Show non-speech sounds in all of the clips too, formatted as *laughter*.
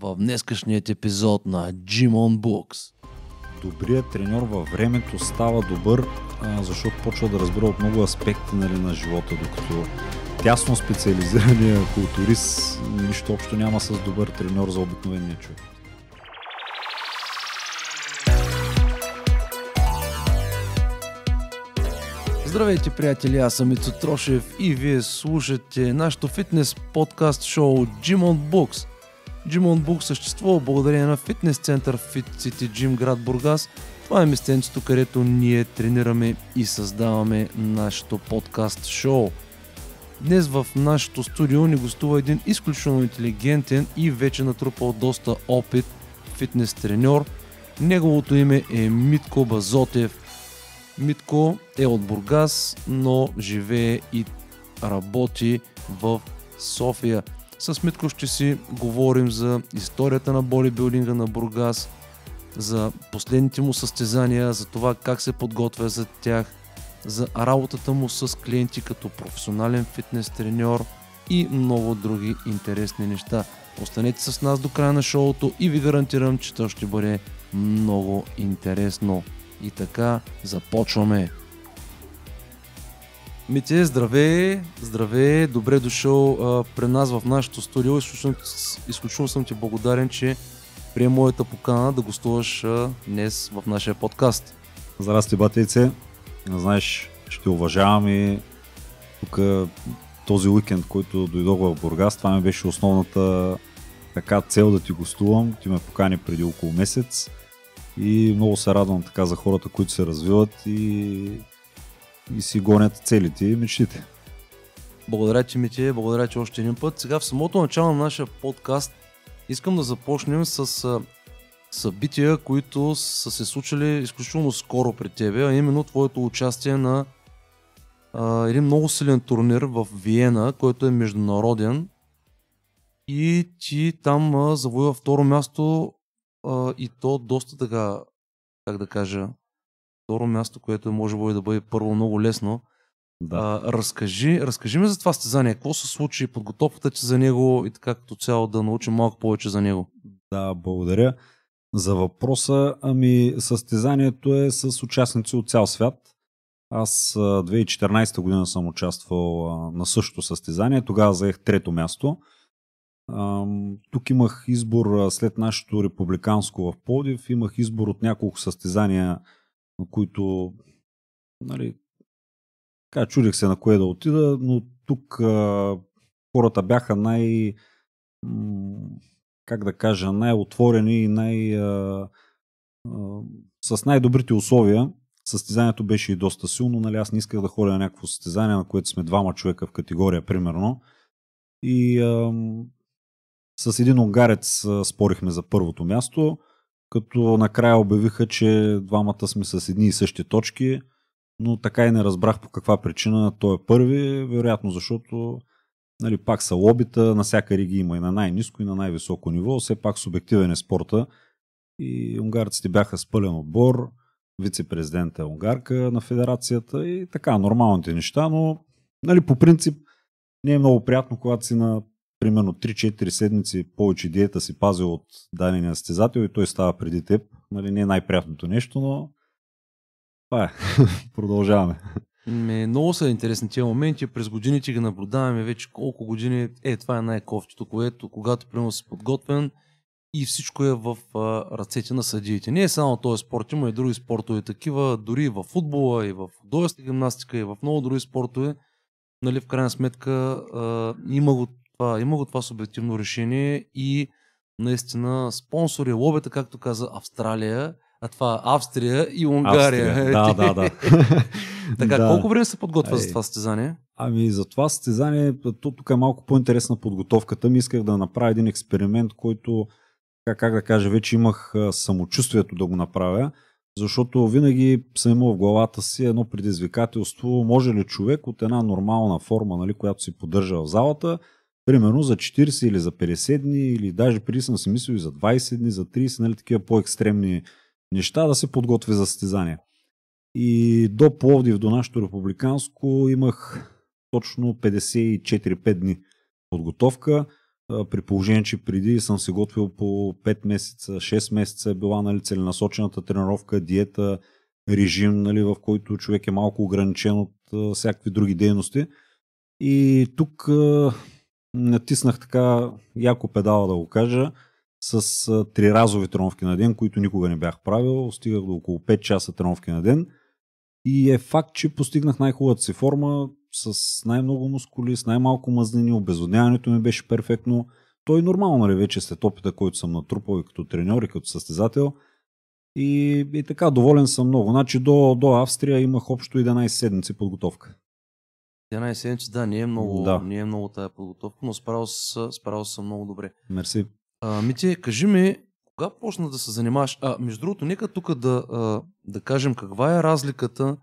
в днескашният епизод на Gym on Books. Добрият треньор във времето става добър, защото почва да разбира от много аспекти нали, на живота, докато тясно специализирания културист нищо общо няма с добър треньор за обикновения човек. Здравейте, приятели! Аз съм Ицо Трошев и вие слушате нашото фитнес подкаст шоу Gym on Books – Джимон Бук съществува благодарение на фитнес център Fit City Gym град Бургас. Това е местенцето, където ние тренираме и създаваме нашето подкаст шоу. Днес в нашето студио ни гостува един изключително интелигентен и вече натрупал доста опит фитнес треньор. Неговото име е Митко Базотев. Митко е от Бургас, но живее и работи в София. С Митко ще си говорим за историята на бодибилдинга на Бургас, за последните му състезания, за това как се подготвя за тях, за работата му с клиенти като професионален фитнес треньор и много други интересни неща. Останете с нас до края на шоуто и ви гарантирам, че то ще бъде много интересно. И така, започваме! Мите, здравей, здравей, добре дошъл а, при нас в нашото студио. Изключително, съм ти благодарен, че прие моята покана да гостуваш а, днес в нашия подкаст. Здрасти, батейце. Знаеш, ще те уважавам и тук този уикенд, който дойдох в Бургас, това ми беше основната така цел да ти гостувам. Ти ме покани преди около месец и много се радвам така за хората, които се развиват и и си гонят целите и мечтите. Благодаря ти, Мите, благодаря ти още един път. Сега в самото начало на нашия подкаст искам да започнем с събития, които са се случили изключително скоро при тебе, а именно твоето участие на а, един много силен турнир в Виена, който е международен и ти там завоюва второ място а, и то доста така, как да кажа, второ място, което може би да бъде първо много лесно. Да. А, разкажи, разкажи ми за това състезание. Какво се случи, подготовката ти за него и така като цяло да научим малко повече за него. Да, благодаря за въпроса. Ами състезанието е с участници от цял свят. Аз 2014 година съм участвал на същото състезание. Тогава заех трето място. Тук имах избор след нашето републиканско в Плодив. Имах избор от няколко състезания на които нали, така, чудих се на кое да отида, но тук а, хората бяха най м- как да кажа, най-отворени и най- а, а, с най-добрите условия. Състезанието беше и доста силно, нали аз не исках да ходя на някакво състезание, на което сме двама човека в категория, примерно. И а, с един унгарец а, спорихме за първото място като накрая обявиха, че двамата сме с едни и същи точки, но така и не разбрах по каква причина той е първи, вероятно защото нали, пак са лобита, всяка риги има и на най-низко и на най-високо ниво, все пак субективен е спорта и унгарците бяха с пълен отбор, вице-президента е унгарка на федерацията и така, нормалните неща, но нали, по принцип не е много приятно, когато си на примерно 3-4 седмици повече диета си пазил от дадения състезател и той става преди теб. Нали, не е най-приятното нещо, но това е. *laughs* Продължаваме. Ме, много са интересни тези моменти. През годините ги наблюдаваме вече колко години. Е, това е най-кофтито, което когато примерно си подготвен и всичко е в а, ръцете на съдиите. Не е само този спорт, има и други спортове такива, дори и в футбола, и в художествена гимнастика, и в много други спортове. Нали, в крайна сметка а, има го това, има го това субективно решение и наистина спонсори, лобета, както каза Австралия, а това е Австрия и Унгария. Австрия. Да, да, да. *laughs* така, да. колко време се подготвя Ай. за това състезание? Ами за това състезание, то тук е малко по-интересна подготовката. Ми исках да направя един експеримент, който, как, как да кажа, вече имах самочувствието да го направя, защото винаги съм имал в главата си едно предизвикателство. Може ли човек от една нормална форма, нали, която си поддържа в залата, примерно за 40 или за 50 дни, или даже преди съм си мислил и за 20 дни, за 30, нали, такива по-екстремни неща, да се подготви за състезание. И до Пловдив, до нашето републиканско, имах точно 54-5 дни подготовка, при положение, че преди съм се готвил по 5 месеца, 6 месеца е била нали, целенасочената тренировка, диета, режим, нали, в който човек е малко ограничен от всякакви други дейности. И тук натиснах така яко педала да го кажа с а, триразови тренировки на ден, които никога не бях правил. Стигах до около 5 часа тренировки на ден. И е факт, че постигнах най-хубавата си форма с най-много мускули, с най-малко мазнини, обезодняването ми беше перфектно. Той е нормално, нали, вече след опита, който съм натрупал и като треньор, и като състезател. И, и така, доволен съм много. Значи до, до Австрия имах общо 11 седмици подготовка. 11 е седмица, да, не е много, да. Не е много тази подготовка, но справил се, справил се много добре. Мерси. А, Мите, кажи ми, кога почна да се занимаваш? А, между другото, нека тук да, да кажем каква е разликата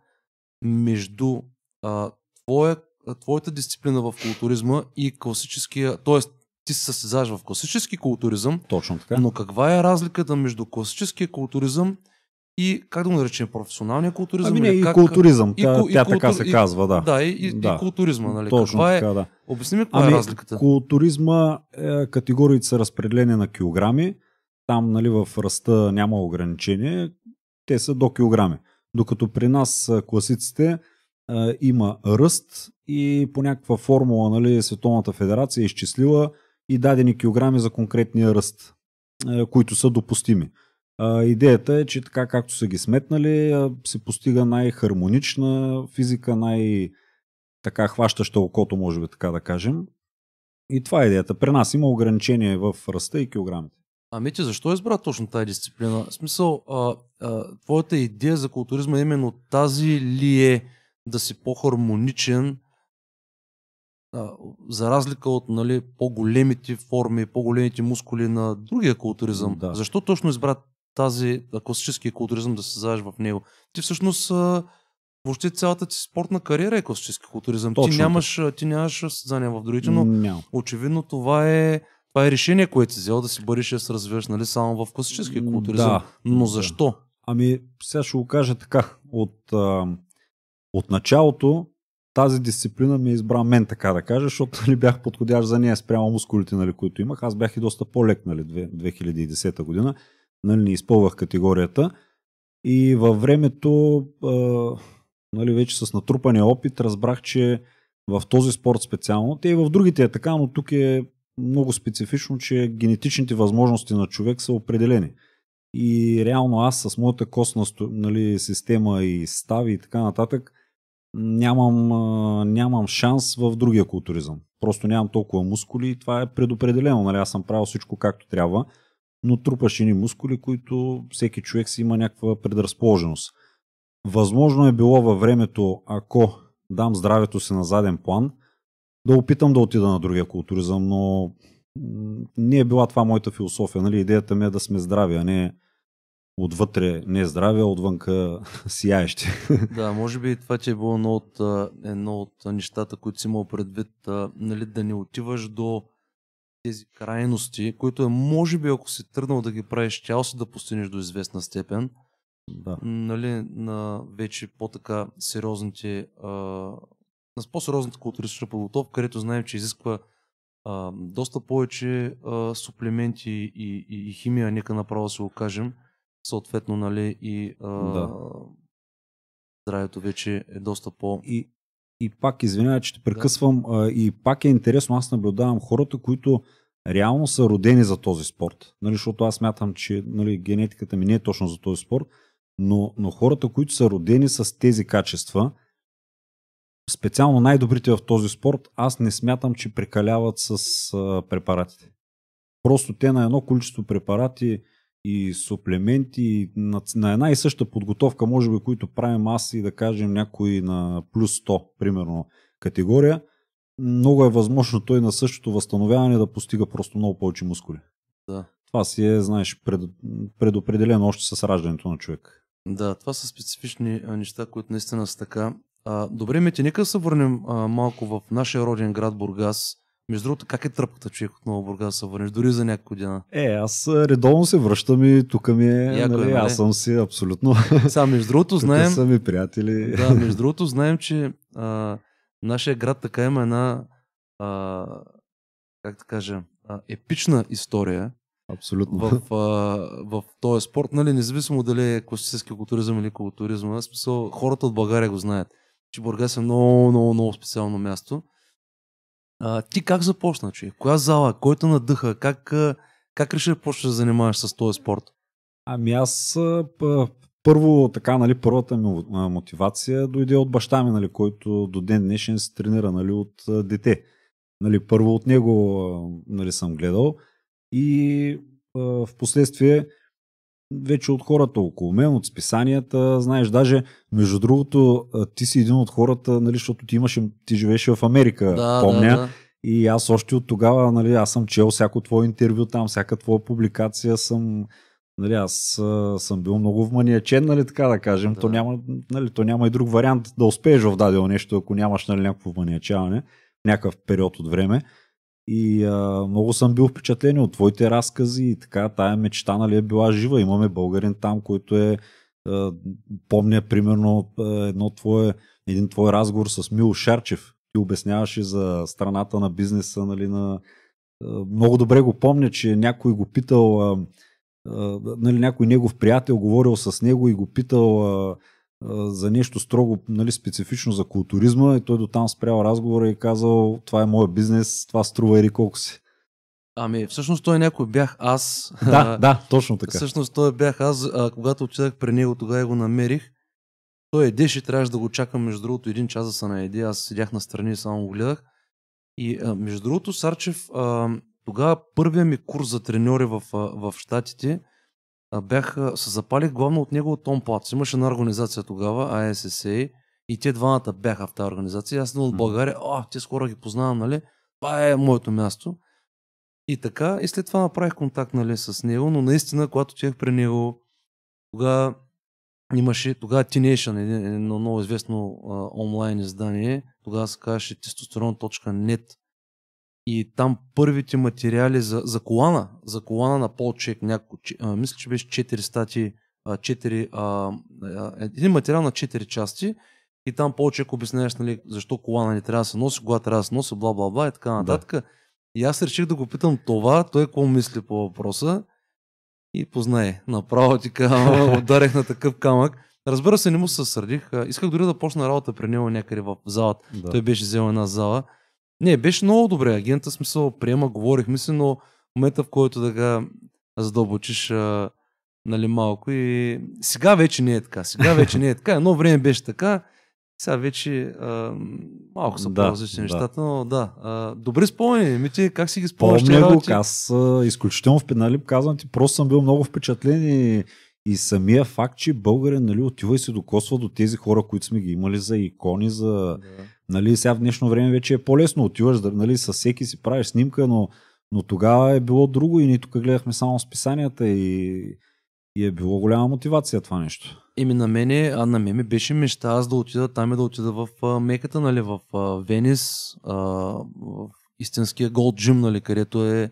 между а, твоя, твоята дисциплина в културизма и класическия, т.е. ти се състезаваш в класически културизъм. Точно така. Но каква е разликата между класическия културизъм и как да го наречем, професионалния културизъм? Ами не, и как... културизъм, и, тя, и, тя и, така се казва, да. Да, и, да. и културизма, нали? Точно каква е- така, е... да. Обясни ми е ами, е разликата. Културизма, е, категориите са разпределени на килограми, там нали, в ръста няма ограничение, те са до килограми. Докато при нас класиците е, има ръст и по някаква формула нали, Световната федерация е изчислила и дадени килограми за конкретния ръст, е, които са допустими. А, идеята е, че така както са ги сметнали, се постига най-хармонична физика, най- така хващаща окото, може би така да кажем. И това е идеята. При нас има ограничение в ръста и килограмите. Ами ти защо избра точно тази дисциплина? В смисъл, а, а, твоята идея за културизма е именно тази ли е да си по-хармоничен, а, за разлика от нали, по-големите форми, по-големите мускули на другия културизъм? Да. Защо точно избра тази класическия културизъм да се заеш в него. Ти всъщност въобще цялата ти спортна кариера е класически културизъм. Точно. Ти нямаш, ти нямаш състезания в другите, но Ням. очевидно това е, това е решение, което си взел да си бъдеш да се развиваш нали, само в класически културизъм. Да. Но защо? Ами сега ще го кажа така. От, а, от началото тази дисциплина ми е избра мен, така да кажа, защото нали, бях подходящ за нея спрямо мускулите, нали, които имах. Аз бях и доста по-лек, нали, 2010 година нали, не изпълвах категорията. И във времето, а, нали, вече с натрупания опит, разбрах, че в този спорт специално, те и в другите е така, но тук е много специфично, че генетичните възможности на човек са определени. И реално аз с моята костна нали, система и стави и така нататък, нямам, нямам шанс в другия културизъм. Просто нямам толкова мускули и това е предопределено. Нали? Аз съм правил всичко както трябва но трупаш ни мускули, които всеки човек си има някаква предразположеност. Възможно е било във времето, ако дам здравето си на заден план, да опитам да отида на другия културизъм, но не е била това моята философия. Нали? Идеята ми е да сме здрави, а не отвътре не здраве, а отвънка *laughs* сияещи. *laughs* Да, може би това, че е било едно от, едно от нещата, които си имал предвид, нали, да не отиваш до тези крайности, които е, може би ако си тръгнал да ги правиш, щял си да постигнеш до известна степен, да. нали, на вече по-така сериозните, а, на по-сериозната културистична подготовка, където знаем, че изисква а, доста повече а, суплементи и, и, и химия, нека направо се го кажем, съответно, нали, и а, да. здравето вече е доста по... И, и пак извинявай, че те прекъсвам, да. и пак е интересно, аз наблюдавам хората, които реално са родени за този спорт. Нали, защото аз мятам, че нали, генетиката ми не е точно за този спорт, но, но хората, които са родени с тези качества, специално най-добрите в този спорт, аз не смятам, че прекаляват с а, препаратите. Просто те на едно количество препарати и суплементи на, на една и съща подготовка, може би, които правим аз и да кажем някой на плюс 100, примерно, категория, много е възможно той на същото възстановяване да постига просто много повече мускули. Да. Това си е, знаеш, пред, предопределено още с раждането на човек. Да, това са специфични неща, които наистина са така. А, добре, Мети, нека се върнем а, малко в нашия роден град Бургас. Между другото, как е тръпката, човек отново Бургас се върнеш, дори за някакво дена? Е, аз е, редовно се връщам и тук ми е, Яко е, нали, е, аз съм си абсолютно. *laughs* Сега, между другото, знаем... са ми приятели. Да, между другото, знаем, че а, нашия град така има една, а, как да кажа, а, епична история, Абсолютно. В, а, в този спорт, нали, независимо дали е класически културизъм или културизъм, аз смисъл, хората от България го знаят, че Бургас е много, много, много специално място. А, ти как започна, че? Коя зала? Който надъха? Как, как реши да почнеш да занимаваш с този спорт? Ами аз първо, така, нали, първата ми мотивация дойде от баща ми, нали, който до ден днешен се тренира нали, от дете. Нали, първо от него нали, съм гледал и в последствие вече от хората около мен, от списанията. Знаеш, даже, между другото, ти си един от хората, нали, защото ти имаш, ти живееш в Америка, да, помня. Да, да. И аз още от тогава, нали, аз съм чел всяко твое интервю там, всяка твоя публикация съм Нали, аз съм бил много вманиячен, нали, така да кажем. Да. То, няма, нали, то няма и друг вариант да успееш в дадено нещо, ако нямаш нали, някакво вманиячаване, някакъв период от време. И а, много съм бил впечатлен от твоите разкази и така, тая мечта нали, е била жива. Имаме българин там, който е, а, помня примерно едно твое, един твой разговор с Мил Шарчев. Ти обясняваше за страната на бизнеса, нали, на... А, много добре го помня, че някой го питал, а, а, нали, някой негов приятел говорил с него и го питал а, за нещо строго нали, специфично за културизма и той до там спрял разговора и казал това е моя бизнес, това струва ери колко си. Ами, всъщност той някой бях аз. Да, *laughs* да, точно така. Всъщност той бях аз, а, когато отидах при него, тогава го намерих. Той едеше и трябваше да го чакам, между другото, един час да се наеди, Аз седях на страни и само го гледах. И а, между другото, Сарчев, а, тогава първия ми курс за треньори в, а, в Штатите – бях, се запалих главно от него от Том Плац. Имаше една организация тогава, ASSA, и те двамата бяха в тази организация. Аз съм от България, а, те скоро ги познавам, нали? Това е моето място. И така, и след това направих контакт нали, с него, но наистина, когато тях при него, тогава имаше, тогава Teenation, едно много известно а, онлайн издание, тогава се казваше testosteron.net и там първите материали за, за колана, за колана на Пол Чек, че, а, мисля, че беше 4 стати, а, 4, а, а, един материал на 4 части и там Пол Чек обясняваш нали, защо колана не трябва да се носи, кога трябва да се носи, бла бла бла и така нататък. Да. И аз реших да го питам това, той какво мисли по въпроса и познае. Направо ти *laughs* ударих на такъв камък. Разбира се, не му се сърдих. Исках дори да почна работа при него някъде в залата. Да. Той беше взел една зала. Не, беше много добре. Агента смисъл приема, говорихме си, но в момента в който да га задълбочиш а, нали, малко и сега вече не е така. Сега *laughs* вече не е така. Едно време беше така. Сега вече а, малко са да, по-различни да. нещата, но да. А, добри спомени, ми ти как си ги спомняш? Помня го, ти... аз а, изключително в пенали, казвам ти, просто съм бил много впечатлен и, и самия факт, че българин нали, отива и се докосва до тези хора, които сме ги имали за икони, за да. Нали, сега в днешно време вече е по-лесно. Отиваш, нали, с всеки си правиш снимка, но, но тогава е било друго и ние тук гледахме само списанията и, и е било голяма мотивация това нещо. Еми на мене, а на мен беше мечта аз да отида там и да отида в а, меката, нали, в а, Венис, а, в истинския Gold Gym, нали, където е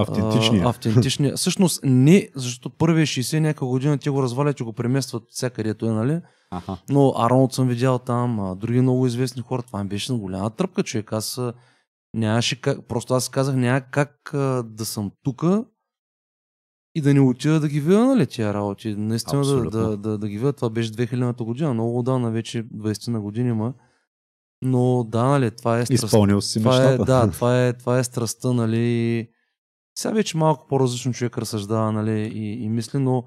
Автентичния. А, автентичния. Всъщност не, защото първия 60 някаква година те го развалят и го преместват всякъдето е, нали? Аха. Но Арнолд съм видял там, а, други много известни хора. Това ми беше на голяма тръпка, човек. Аз нямаше как, просто аз казах, няма как а, да съм тука и да не отида да ги видя, нали, тия работи. Наистина да, да, да, да, ги видя. Това беше 2000-та година. Много отдавна, вече 20 на години има. Но да, нали, това е страстта. Изпълнил си това е, мечтата. Е, да, това е, това е страстта, нали. Сега вече малко по-различно човек разсъждава нали, и, и мисли, но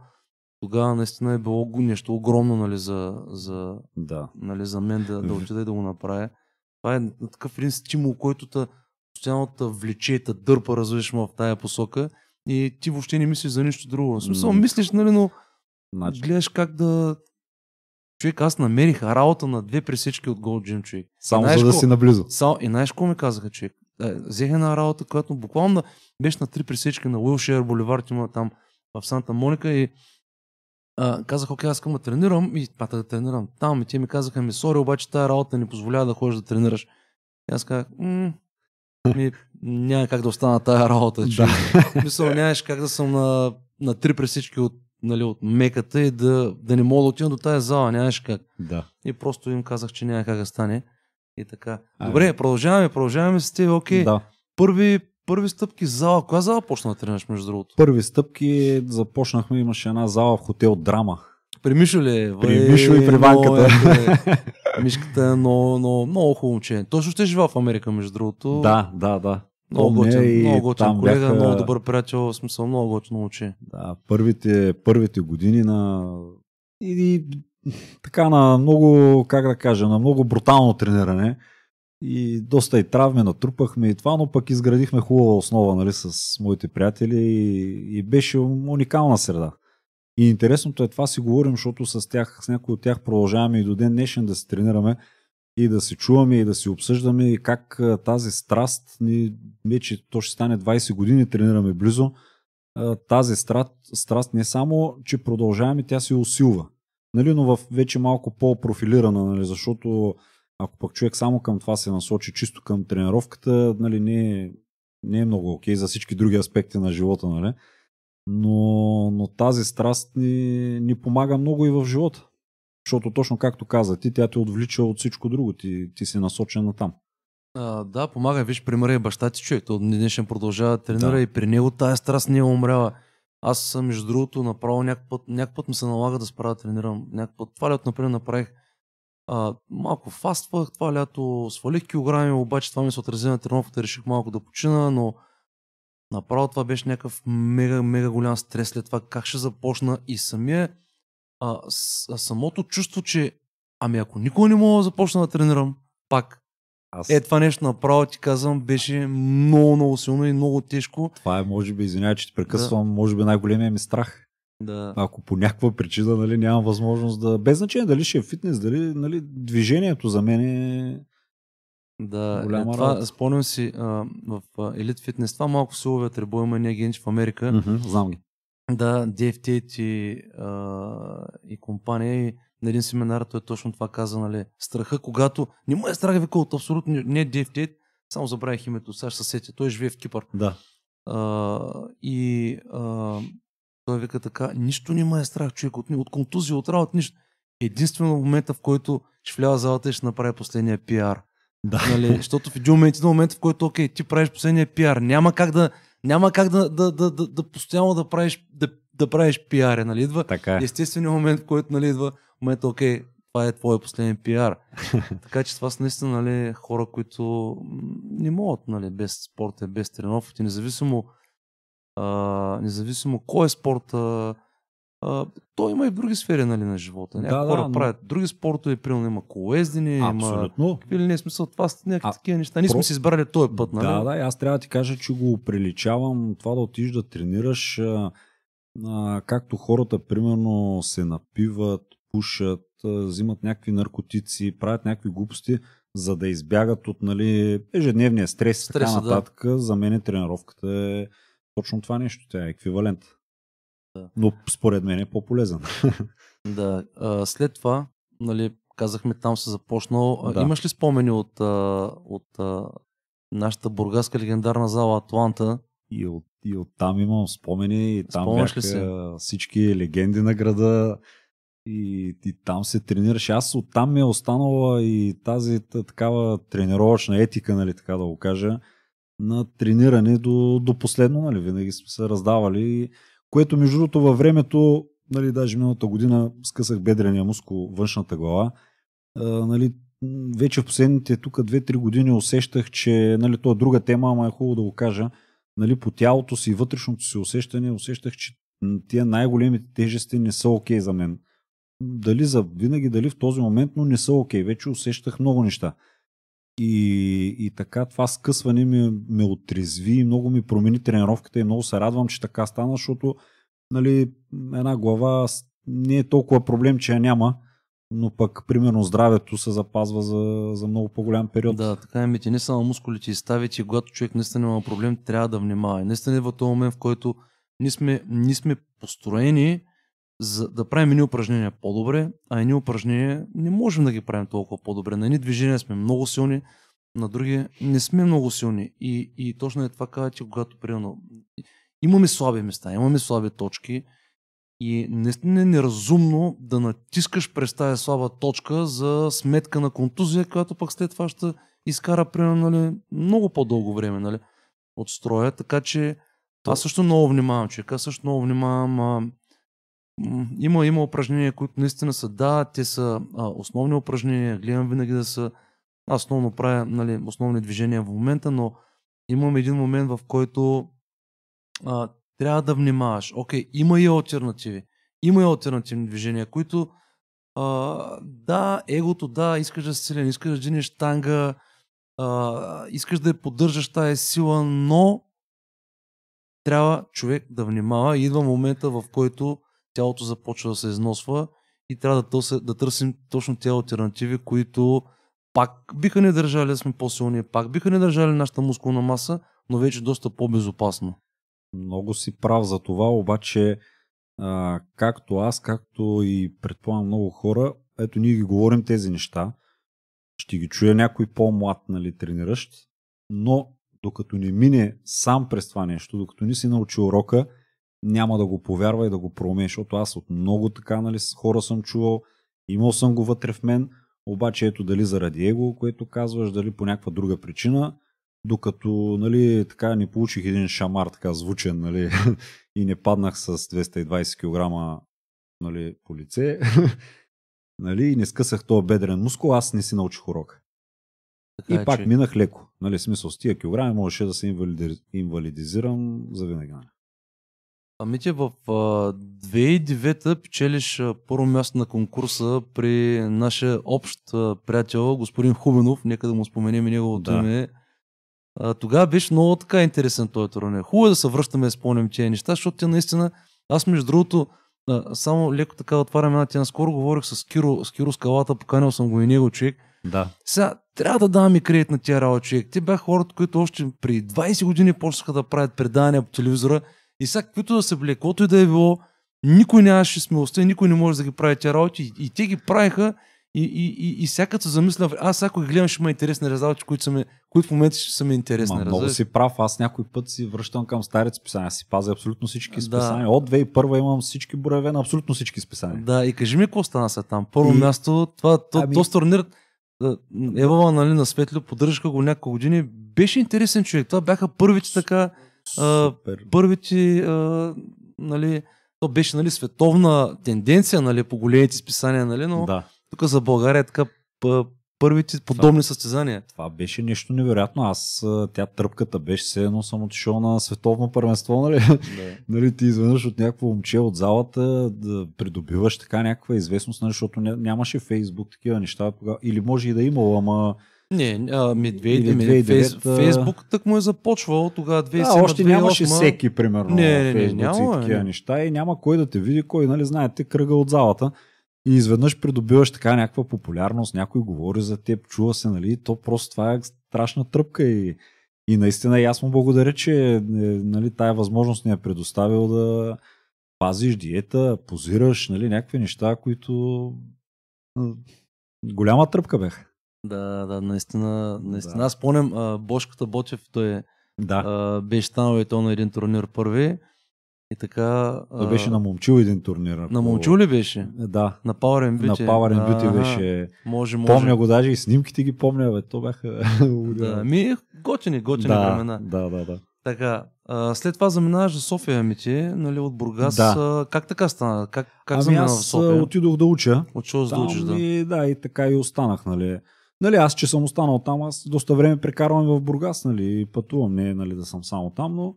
тогава наистина е било нещо огромно нали, за, за, да. нали, за мен да, да отида и да го направя. Това е такъв един стимул, който та, постоянно та влече, та дърпа, разбираш в тая посока и ти въобще не мислиш за нищо друго. В смисъл, мислиш, нали, но значи... гледаш как да... Човек, аз намерих работа на две пресечки от Gym, човек. Само за да ко... си наблизо. И знаеш какво ми казаха, човек? Е, взех една работа, която буквално беше на три пресечки на Уилшер боливар има там в Санта Моника и а, казах, окей, аз искам да тренирам и пата да тренирам там. И те ми казаха, ми, сори, обаче тази работа не позволява да ходиш да тренираш. И аз казах, ми, няма как да остана тази работа. *laughs* Че, да. Мисъл, нямаш как да съм на, на три пресечки от, нали, от меката и да, да не мога да отида до тази зала. Нямаш как. Да. И просто им казах, че няма как да стане. И така. Ай. Ами. Добре, продължаваме, продължаваме с те, окей. Да. Първи, първи стъпки зала. Коя зала почна да тренираш, между другото? Първи стъпки започнахме, имаше една зала в хотел Драма. При Мишо ли? Е? При Вай, е, Мишо и при банката. Е, *laughs* мишката е много, много, много хубаво момче. Точно ще е живее в Америка, между другото. Да, да, да. Много Помня готин, много готин колега, бяха... много добър приятел, в смисъл много готино момче. Да, първите, първите години на... И, и така на много, как да кажа, на много брутално трениране и доста и травми натрупахме и това, но пък изградихме хубава основа нали, с моите приятели и, и беше уникална среда. И интересното е това си говорим, защото с тях, с някои от тях продължаваме и до ден днешен да се тренираме и да се чуваме и да си обсъждаме и как тази страст ни, вече то ще стане 20 години, тренираме близо, тази страст, страст не само, че продължаваме, тя се усилва нали, но в вече малко по-профилирана, нали, защото ако пък човек само към това се насочи, чисто към тренировката, нали, не, е, не е много окей за всички други аспекти на живота, нали? но, но тази страст ни, ни помага много и в живота. Защото точно както каза ти, тя те отвлича от всичко друго, ти, ти си насочен на там. А, да, помага. Виж, примера е баща ти човек. Той днешен продължава да тренира да. и при него тази страст не е умряла. Аз, между другото, направо някакъв път, някакъв път ми се налага да спра да тренирам. Някакъв път. Това лято, например, направих а, малко фаствах, това лято свалих килограми, обаче това ми се отрази на тренировката, реших малко да почина, но направо това беше някакъв мега, мега голям стрес след това, как ще започна и самия, а самото чувство, че ами ако никога не мога да започна да тренирам, пак аз... Е, това нещо направо ти казвам, беше много, много силно и много тежко. Това е, може би, извинявай, че ти прекъсвам, да. може би най-големия ми страх. Да. Ако по някаква причина нали, нямам възможност да... Без значение дали ще е фитнес, дали нали, движението за мен е... Да, е, голяма е, това, работа. спомням си а, в Elite Fitness, това малко силовия трибо има ние в Америка. Mm-hmm, знам ги. Да, DFT и, а, и компания и на един семинар той е точно това каза, нали, страха, когато не му е страх вика от абсолютно не DFT, е само забравих името, сега ще се сетя, той живее в Кипър. Да. А, и а, той вика така, нищо не му е страх, човек, от, от контузия, от работа, нищо. Единствено момента, в който ще влява залата и ще направи последния пиар. Да. Нали, защото в един момент, момент, в който, окей, ти правиш последния пиар, няма как да, няма как да, да, да, да, да постоянно да правиш, да, да правиш пиаре, нали, идва така е. естественият момент, в който, нали, идва, момента, окей, това е твой последен пиар. *laughs* така че това са наистина нали, хора, които не могат нали, без спорта, е, без тренировки, независимо, а, независимо кой е спорта, Uh, то има и в други сфери нали, на живота. Някои да, хора да, но... правят други спортове, примерно има колездене, има... Какви ли не е смисъл, това са някакви а, такива неща. Ние про... сме си избрали този път, нали? Да, да, аз трябва да ти кажа, че го приличавам това да отиш да тренираш а, както хората, примерно, се напиват пушат, взимат някакви наркотици, правят някакви глупости, за да избягат от нали, ежедневния стрес и така нататък. Да. За мен тренировката е точно това нещо. Тя е еквивалент. Да. Но според мен е по-полезен. *laughs* Да. А, след това, нали, казахме, там се започнал. Да. Имаш ли спомени от, от, от нашата бургаска легендарна зала Атланта? И от, и от там имам спомени. И там Спомнеш бяха всички легенди на града и, и там се тренираш. Аз оттам ми е останала и тази такава тренировъчна етика, нали, така да го кажа, на трениране до, до последно, нали, винаги сме се раздавали, което между другото във времето, нали, даже миналата година скъсах бедрения мускул, външната глава, а, нали, вече в последните тук 2-3 години усещах, че нали, то е друга тема, ама е хубаво да го кажа, нали, по тялото си и вътрешното си усещане усещах, че тия най-големите тежести не са окей okay за мен дали за винаги, дали в този момент, но не са окей. Okay. Вече усещах много неща. И, и така това скъсване ме, ме отрезви и много ми промени тренировката и много се радвам, че така стана, защото нали, една глава не е толкова проблем, че я няма, но пък примерно здравето се запазва за, за много по-голям период. Да, така е, мити, не само мускулите и ставите, и когато човек наистина има проблем, трябва да внимава. И наистина е в този момент, в който ние сме, ние сме построени за да правим едни упражнения по-добре, а едни упражнения не можем да ги правим толкова по-добре. На едни движения сме много силни, на други не сме много силни. И, и точно е това казвате, когато приемно. имаме слаби места, имаме слаби точки и наистина е неразумно да натискаш през тази слаба точка за сметка на контузия, която пък след това ще изкара примерно нали, много по-дълго време нали, от строя. Така че аз също много внимавам, че аз също много внимавам има, има упражнения, които наистина са, да, те са а, основни упражнения, гледам винаги да са, аз основно правя нали, основни движения в момента, но имам един момент, в който а, трябва да внимаваш. Окей, има и альтернативи. Има и альтернативни движения, които а, да, егото, да, искаш да си силен, искаш да динеш танга, а, искаш да я поддържаш тази сила, но трябва човек да внимава. И идва момента, в който тялото започва да се износва и трябва да, търся, да търсим точно тези альтернативи, които пак биха ни държали, да сме по-силни, пак биха не държали нашата мускулна маса, но вече доста по-безопасно. Много си прав за това, обаче а, както аз, както и предполагам много хора, ето ние ги говорим тези неща, ще ги чуя някой по-млад, нали, трениращ, но докато не мине сам през това нещо, докато не си научи урока, няма да го повярва и да го промени, защото аз от много така нали, хора съм чувал, имал съм го вътре в мен, обаче ето дали заради его, което казваш, дали по някаква друга причина, докато нали, така не получих един шамар така звучен нали, *laughs* и не паднах с 220 кг нали, по лице *laughs* нали, и не скъсах този бедрен мускул, аз не си научих урока. Така, е, и е, пак минах леко. Нали, смисъл с тия килограми можеше да се инвалидизирам за винаги. Нали. Ами те в 2009 печелиш първо място на конкурса при нашия общ приятел, господин Хубенов, нека да му споменим и неговото да. име. Тогава беше много така интересен този турнир. Хубаво е да се връщаме и спомним тези неща, защото те наистина, аз между другото, само леко така отварям една тя. Скоро говорих с Киро, с Киро Скалата, поканил съм го и него човек. Да. Сега трябва да и кредит на тия работа, човек. Те бяха хората, които още при 20 години почнаха да правят предания по телевизора и сега, каквито да се блекото и да е било, никой нямаше смелостта и никой не може да ги прави тези работи. И, и те ги правиха и, и, и, и всяка се замисля, аз ако ги гледам, ще има интересни резалти, които, които в момента ще са ми интересни. Ма, много си прав, аз някой път си връщам към старите списания, си пазя абсолютно всички да. списания. От 2001 имам всички броеве на абсолютно всички списания. Да, и кажи ми какво стана сега там. Първо и... място, това, то, ами... то турнир, Ева нали, на Светлио, поддържаха го няколко години, беше интересен човек. Това бяха първите така а, първите, а, нали, то беше нали, световна тенденция нали, по големите списания, нали, но да. тук за България е така първите подобни това, състезания. Това беше нещо невероятно. Аз, тя тръпката беше все едно съм отишъл на световно първенство, нали? Да. *laughs* нали ти изведнъж от някакво момче от залата да придобиваш така някаква известност, нали, защото нямаше Фейсбук, такива неща. Или може и да е имало, ама не, а, Медведев, Или 2009, е Фейс, Фейсбук так му е започвал тогава 2007 Да, още 2008. нямаше всеки, примерно, не, не, не няма, и такива не. неща и няма кой да те види, кой, нали, знаете, кръга от залата. И изведнъж придобиваш така някаква популярност, някой говори за теб, чува се, нали, то просто това е страшна тръпка и, и наистина и аз му благодаря, че е, нали, тая възможност ни е предоставил да пазиш диета, позираш, нали, някакви неща, които голяма тръпка беха. Да, да, наистина. наистина. Да. Аз спомням, Бошката Бочев той да. а, беше станал и то на един турнир първи. И така... Той беше на момчил един турнир. На момчил ли беше? Да. На Power and Beauty. На Power and Beauty а, беше. Може, може. Помня го даже и снимките ги помня, бе. То бяха... *laughs* да, ми готини, готини да, времена. Да, да, да. Така, а, след това заминаваш за София, ми ти, нали, от Бургас. Да. А, как така стана? Как, как ами аз в София? отидох да уча. Отчел да учиш, да. И, да, и така и останах, нали. Нали, аз, че съм останал там, аз доста време прекарвам в Бургас, нали, пътувам, не нали, да съм само там, но,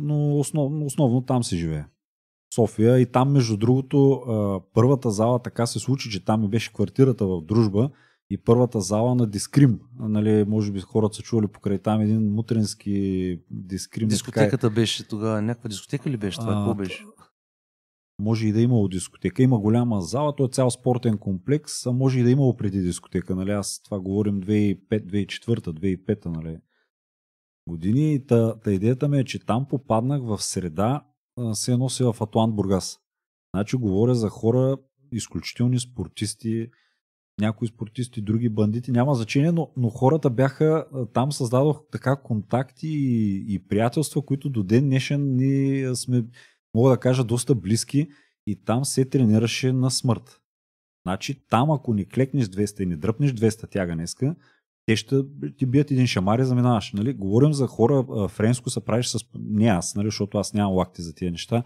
но основно, основно там се живее. София и там, между другото, първата зала така се случи, че там ми беше квартирата в дружба и първата зала на Дискрим. Нали, може би хората са чували покрай там един мутрински Дискрим. Е. Дискотеката така... беше тогава, някаква дискотека ли беше? Това а, какво беше? Може и да има е имало дискотека. Има голяма зала, то е цял спортен комплекс, а може и да е имало преди дискотека. Нали? Аз това говорим 2005-2004-2005 нали? години. Та, та идеята ми е, че там попаднах в среда, се е носи в Атлант Бургас. Значи говоря за хора, изключителни спортисти, някои спортисти, други бандити, няма значение, но, но хората бяха, там създадох така контакти и, и приятелства, които до ден днешен ние сме мога да кажа, доста близки и там се тренираше на смърт. Значи там, ако не клекнеш 200 и не дръпнеш 200 тяга днеска, те ще ти бият един шамар и заминаваш. Нали? Говорим за хора, френско се правиш с... Не аз, нали? защото аз нямам лакти за тия неща.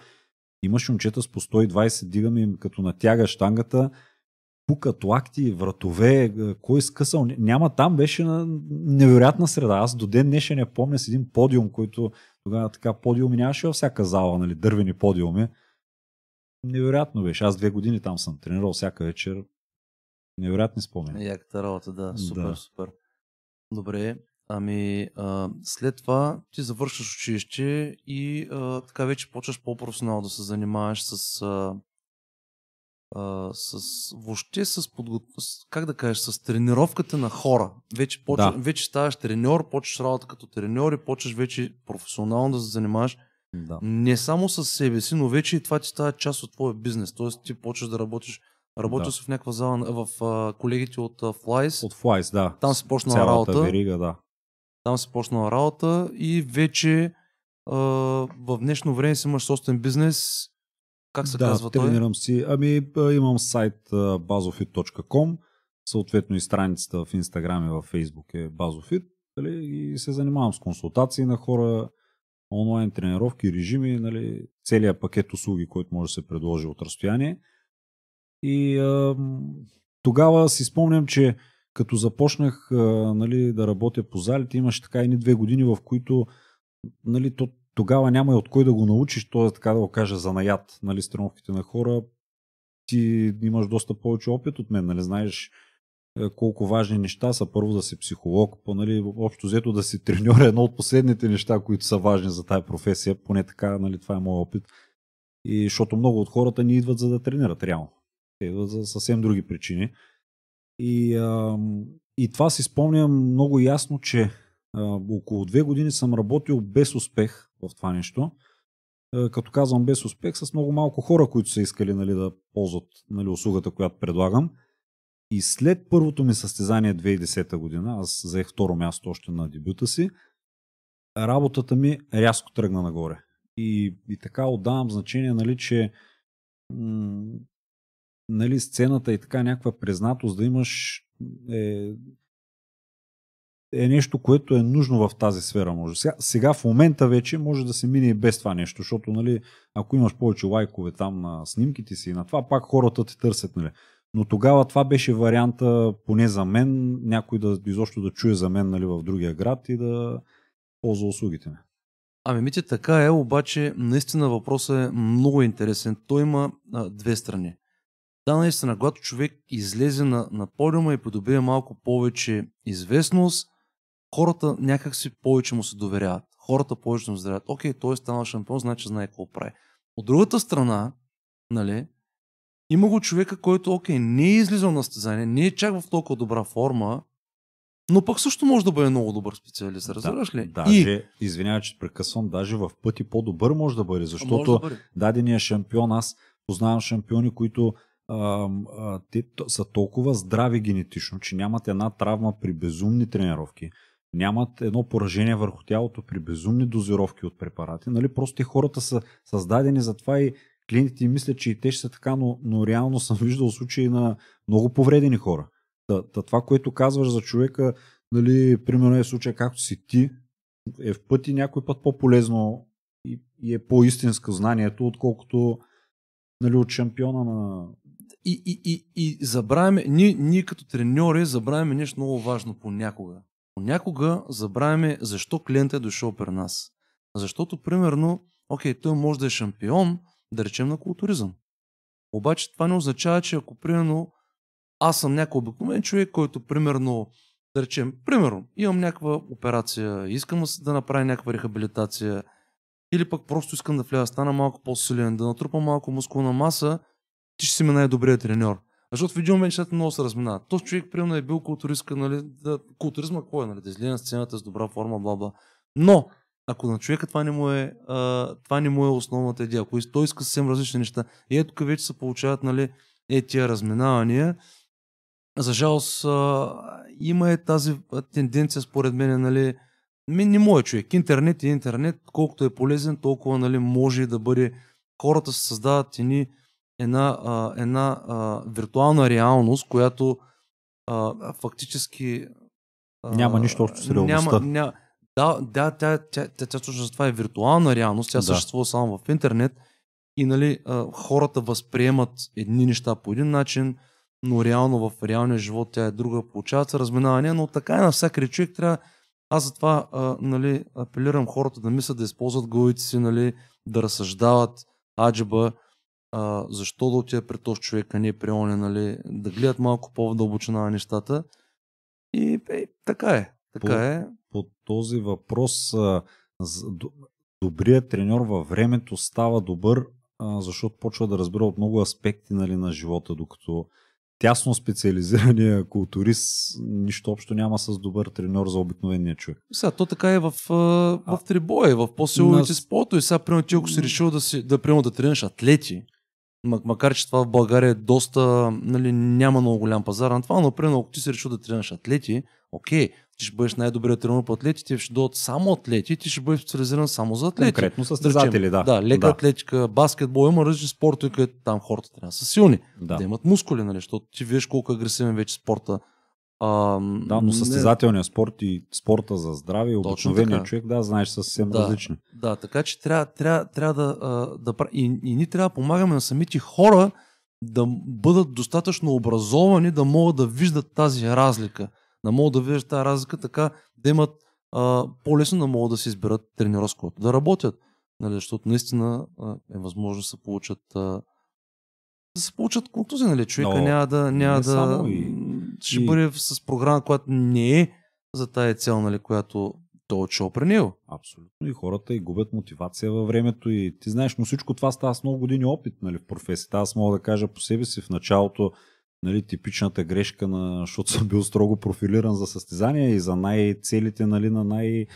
Имаш момчета с по 120, дигаме им като натяга штангата, пукат лакти, вратове, кой е скъсал. Няма, там беше на невероятна среда. Аз до ден днешен не помня с един подиум, който тогава така подиуми нямаше във всяка зала, нали, дървени подиуми. Невероятно беше. Аз две години там съм тренирал всяка вечер. Невероятни спомени. Яката работа, да. Супер, да. супер. Добре. Ами, а, след това ти завършваш училище и а, така вече почваш по-професионално да се занимаваш с а, а, с, въобще с, подгот... с, как да кажеш, с тренировката на хора. Вече, почва, да. вече ставаш треньор, почваш работа като треньор и почваш вече професионално да се занимаваш да. не само с себе си, но вече и това ти става част от твоя бизнес. Тоест ти почваш да работиш Работил да. си в някаква зала в а, колегите от а, Flies. От Flies, да. Там си почнала работа. Верига, да. Там си почнала работа и вече а, в днешно време си имаш собствен бизнес как се да, казва тренирам Да, тренирам си. Ами имам сайт bazofit.com, съответно и страницата в Instagram и в Facebook е Базофит. Нали, и се занимавам с консултации на хора, онлайн тренировки, режими, нали, целият пакет услуги, който може да се предложи от разстояние. И а, тогава си спомням, че като започнах а, нали, да работя по залите, имаше така едни две години, в които нали, то, тогава няма и от кой да го научиш, т.е. така да го кажа занаят, нали, страновките на хора. Ти имаш доста повече опит от мен, нали, знаеш е, колко важни неща са. Първо да си психолог, по, нали, общо взето да си треньор е едно от последните неща, които са важни за тая професия, поне така, нали, това е моят опит. И защото много от хората ни идват за да тренират реално. Те идват за съвсем други причини. И, а, и това си спомням много ясно, че около две години съм работил без успех в това нещо. Като казвам без успех, с много малко хора, които са искали нали, да ползват нали, услугата, която предлагам. И след първото ми състезание 2010 година, аз заех второ място още на дебюта си, работата ми рязко тръгна нагоре. И, и така отдавам значение, нали, че м- нали, сцената и така някаква признатост да имаш е, е нещо, което е нужно в тази сфера. Може. Сега, сега в момента вече може да се мине и без това нещо, защото нали, ако имаш повече лайкове там на снимките си и на това, пак хората те търсят. Нали. Но тогава това беше варианта, поне за мен, някой да изобщо да чуе за мен нали, в другия град и да ползва услугите ми. Ами мите така е, обаче наистина въпросът е много интересен. Той има а, две страни. Да, наистина, когато човек излезе на, на подиума и подобие малко повече известност, хората някак си повече му се доверяват. Хората повече му се доверяват. Окей, той е станал шампион, значи знае какво прави. От другата страна, нали, има го човека, който, окей, не е излизал на стезание, не е чак в толкова добра форма, но пък също може да бъде много добър специалист, разбираш ли? Даже, и... извинявай, че прекъсвам, даже в пъти по-добър може да бъде, защото да бъде. дадения шампион, аз познавам шампиони, които а, а, те са толкова здрави генетично, че нямат една травма при безумни тренировки, нямат едно поражение върху тялото при безумни дозировки от препарати. Нали? Просто те хората са създадени за това и клиентите мислят, че и те ще са така, но, но реално съм *laughs* виждал случаи на много повредени хора. Та, та това, което казваш за човека, нали, примерно е случай както си ти, е в пъти някой път по-полезно и, и е по-истинско знанието, отколкото нали, от шампиона на... И, и, и, и забравяме, ние, ние като треньори забравяме нещо много важно понякога понякога забравяме защо клиентът е дошъл при нас. Защото, примерно, окей, той може да е шампион, да речем на културизъм. Обаче това не означава, че ако примерно аз съм някой обикновен човек, който примерно, да речем, примерно, имам някаква операция, искам да направя някаква рехабилитация, или пък просто искам да вляза, стана малко по-силен, да натрупам малко мускулна маса, ти ще си ми най-добрият треньор. Защото в един момент нещата много се разминават. Този човек, примерно, е бил културистка, нали, да, културизма кой е, нали, да излезе на сцената с добра форма, бла, бла. Но, ако на човека това не му е, а, това не му е основната идея, ако той иска съвсем различни неща, и ето тук вече се получават, нали, е тия разминавания. За жалост, а, има е тази тенденция, според мен, нали, ми не моят е човек. Интернет е интернет, колкото е полезен, толкова нали, може да бъде. Хората се създават едни една, а, една а, виртуална реалност, която а, фактически. А, няма нищо общо с реалността. Няма, ня... да, да тя, тя, тя, тя точно за това е виртуална реалност, тя да. съществува само в интернет и нали, а, хората възприемат едни неща по един начин, но реално в реалния живот тя е друга, получават се разминавания, но така и е на всякъде човек трябва аз затова а, нали, апелирам хората да мислят да използват главите си, нали, да разсъждават аджиба, а, защо да отида при този човек, а не при оне, нали, да гледат малко по-дълбочина на нещата. И е, така е. Така по, е. По този въпрос, а, добрият треньор във времето става добър, а, защото почва да разбира от много аспекти нали, на живота, докато тясно специализирания *laughs* културист нищо общо няма с добър треньор за обикновения човек. Сега, то така е в, в трибоя, в по-силовите на... и Сега, примерно, ти ако си решил да, си, да, да тренираш атлети, макар че това в България е доста, нали, няма много голям пазар на това, но примерно ако ти се решил да тренираш атлети, окей, ти ще бъдеш най-добрият тренер по атлети, ти ще дойдат само атлети, ти ще бъдеш специализиран само за атлети. Конкретно състезатели, да. Да, лека да. атлетика, баскетбол, има различни спортове, където там хората трябва да са силни, да, да имат мускули, нали, защото ти виждаш колко агресивен вече спорта а, да, но състезателният не... спорт и спорта за здраве и обикновения човек, да, знаеш, са съвсем да, различни. Да, така че трябва, трябва, трябва да, да, и, и ние трябва да помагаме на самите хора да бъдат достатъчно образовани, да могат да виждат тази разлика. Да могат да виждат тази разлика така, да имат а, по-лесно да могат да си изберат тренировска, да работят. Нали, защото наистина а, е възможно да се получат а, да се получат контузи, нали? Човека Но, няма да... Няма не да... само и ще и... бъде с програма, която не е за тая цел, нали, която то е при него. Абсолютно. И хората и губят мотивация във времето. И ти знаеш, но всичко това става с много години опит нали, в професията. Аз мога да кажа по себе си в началото нали, типичната грешка, на, защото съм бил строго профилиран за състезания и за най-целите нали, на най-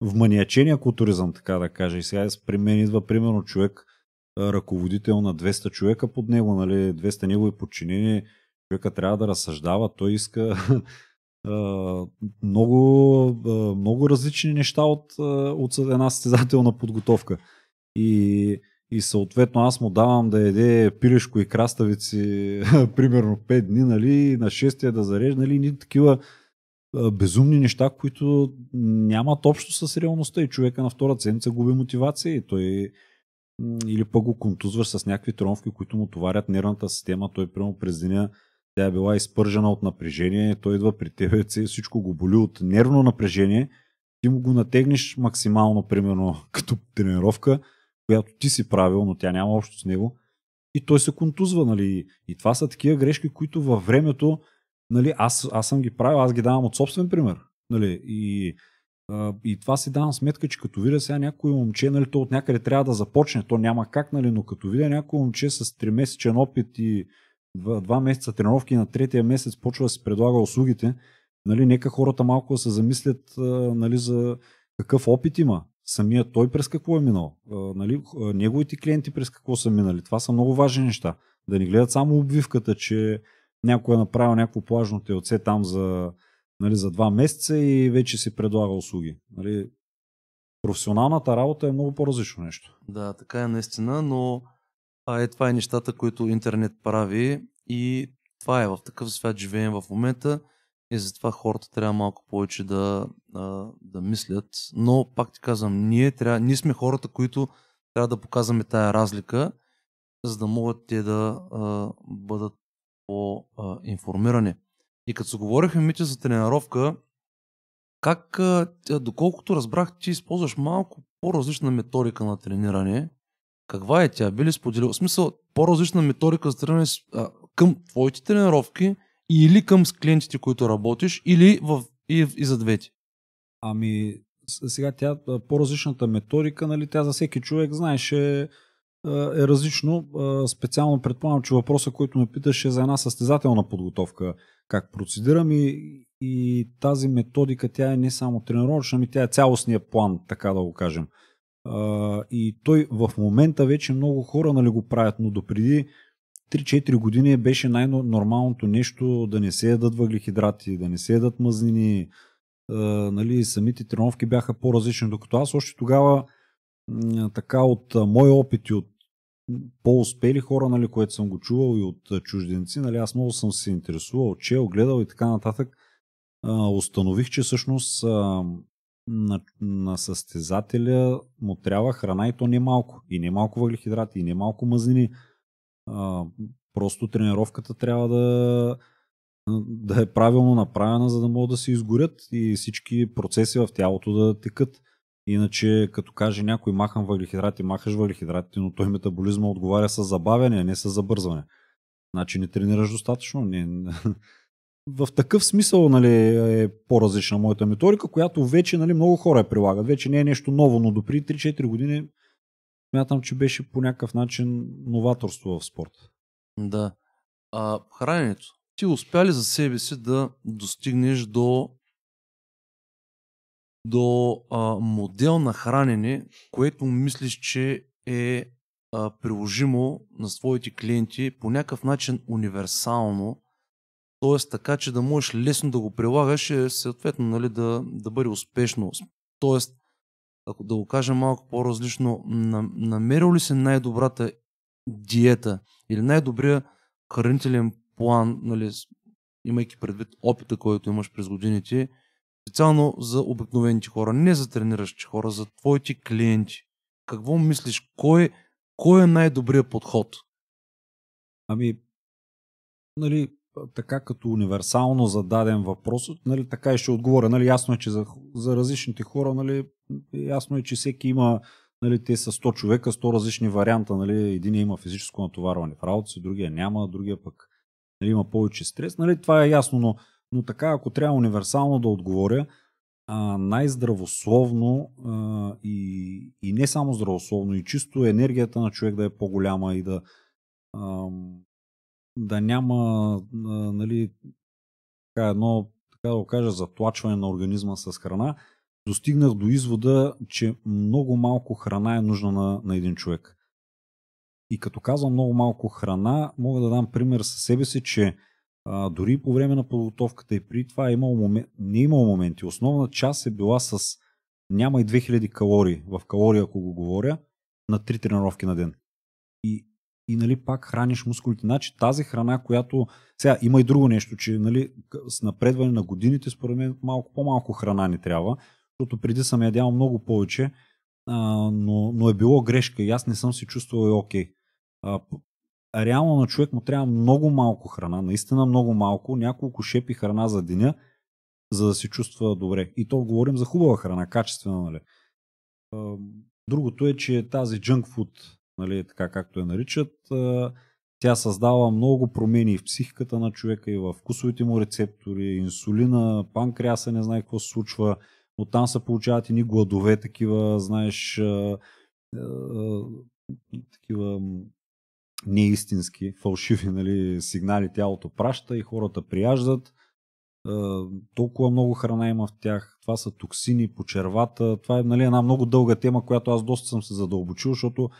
вманиачения културизъм, така да кажа. И сега при мен идва примерно човек, ръководител на 200 човека под него, нали, 200 негови подчинени, човека трябва да разсъждава, той иска *laughs* много, много различни неща от, от една състезателна подготовка. И, и съответно аз му давам да еде пилешко и краставици *laughs* примерно 5 дни, нали, на 6 да зарежда, нали, ни такива безумни неща, които нямат общо с реалността и човека на втора седмица губи мотивация и той или пък го контузваш с някакви тромвки, които му товарят нервната система, той прямо през деня тя е била изпържена от напрежение, той идва при теб, всичко го боли от нервно напрежение. Ти му го натегнеш максимално, примерно, *laughs* като тренировка, която ти си правил, но тя няма общо с него. И той се контузва, нали? И това са такива грешки, които във времето, нали, аз, аз съм ги правил, аз ги давам от собствен пример. Нали? И и това си давам сметка, че като видя сега някой момче, нали, то от някъде трябва да започне, то няма как, нали, но като видя някой момче с 3-месечен опит и два месеца тренировки на третия месец почва да си предлага услугите, нали, нека хората малко да се замислят нали, за какъв опит има, самия той през какво е минал, нали, неговите клиенти през какво са минали. Това са много важни неща. Да не гледат само обвивката, че някой е направил някакво плажно телце там за, нали, за два месеца и вече си предлага услуги. Нали, професионалната работа е много по-различно нещо. Да, така е наистина, но а е, това е нещата, които интернет прави и това е в такъв свят живеем в момента и затова хората трябва малко повече да, да, да мислят. Но пак ти казвам, ние, трябва, ние сме хората, които трябва да показваме тая разлика, за да могат те да а, бъдат по-информирани. И като се говорихме, мите за тренировка, как, доколкото разбрах, ти използваш малко по-различна методика на трениране каква е тя? Би ли споделил? В смисъл, по-различна методика за тренировки към твоите тренировки или към с клиентите, които работиш, или в, и, и за двете? Ами, сега тя, по-различната методика, нали, тя за всеки човек, знаеш, е, е различно. Специално предполагам, че въпроса, който ме питаш е за една състезателна подготовка. Как процедирам и, и тази методика, тя е не само тренировъчна, ами тя е цялостния план, така да го кажем и той в момента вече много хора нали, го правят, но допреди 3-4 години беше най-нормалното нещо да не се ядат въглехидрати, да не се ядат мазнини. А, нали, самите тренировки бяха по-различни, докато аз още тогава така от мои опити, от по-успели хора, нали, което съм го чувал и от чужденци, нали, аз много съм се интересувал, чел, гледал и така нататък, а, установих, че всъщност а, на, на състезателя му трябва храна и то не малко. И не малко въглехидрати, и не малко мазнини. А, просто тренировката трябва да, да е правилно направена, за да могат да се изгорят и всички процеси в тялото да текат. Иначе, като каже някой махам въглехидрати, махаш въглехидрати, но той метаболизма отговаря с забавяне, а не с забързване. Значи не тренираш достатъчно. Не в такъв смисъл нали, е по-различна моята методика, която вече нали, много хора я прилагат. Вече не е нещо ново, но допри 3-4 години смятам, че беше по някакъв начин новаторство в спорта. Да. А, храненето. Ти успя ли за себе си да достигнеш до, до а, модел на хранене, което мислиш, че е а, приложимо на своите клиенти по някакъв начин универсално Тоест така, че да можеш лесно да го прилагаш и е съответно нали, да, да бъде успешно. Тоест, ако да го кажа малко по-различно, намерил ли си най-добрата диета или най-добрия хранителен план, нали, имайки предвид опита, който имаш през годините, специално за обикновените хора, не за трениращи хора, за твоите клиенти. Какво мислиш? Кой, кой е най-добрият подход? Ами, нали, така като универсално зададен въпрос, нали, така и ще отговоря. Нали, ясно е, че за, за различните хора, нали, ясно е, че всеки има, нали, те са 100 човека, 100 различни варианта. Нали, един има физическо натоварване в работа си, другия няма, другия пък нали, има повече стрес. Нали, това е ясно, но, но така, ако трябва универсално да отговоря, а, най-здравословно а, и, и не само здравословно, и чисто енергията на човек да е по-голяма и да, да няма нали, така едно, така да го кажа, затлачване на организма с храна, достигнах до извода, че много малко храна е нужна на, на един човек. И като казвам много малко храна, мога да дам пример със себе си, че а, дори по време на подготовката и при това е имало момент, не е имало моменти. Основна част е била с няма и 2000 калории, в калории ако го говоря, на три тренировки на ден и нали, пак храниш мускулите. Значи тази храна, която... Сега има и друго нещо, че нали, с напредване на годините, според мен, малко, по-малко храна ни трябва, защото преди съм ядял много повече, а, но, но е било грешка и аз не съм се чувствал и окей. А, реално на човек му трябва много малко храна, наистина много малко, няколко шепи храна за деня, за да се чувства добре. И то говорим за хубава храна, качествена, нали? Другото е, че тази junk food нали, така както я наричат, тя създава много промени в психиката на човека и в вкусовите му рецептори, инсулина, панкреаса, не знае какво се случва, но там се получават и ни гладове, такива, знаеш, такива неистински, фалшиви нали, сигнали тялото праща и хората прияждат. Е, толкова много храна има в тях. Това са токсини по червата. Това е нали, една много дълга тема, която аз доста съм се задълбочил, защото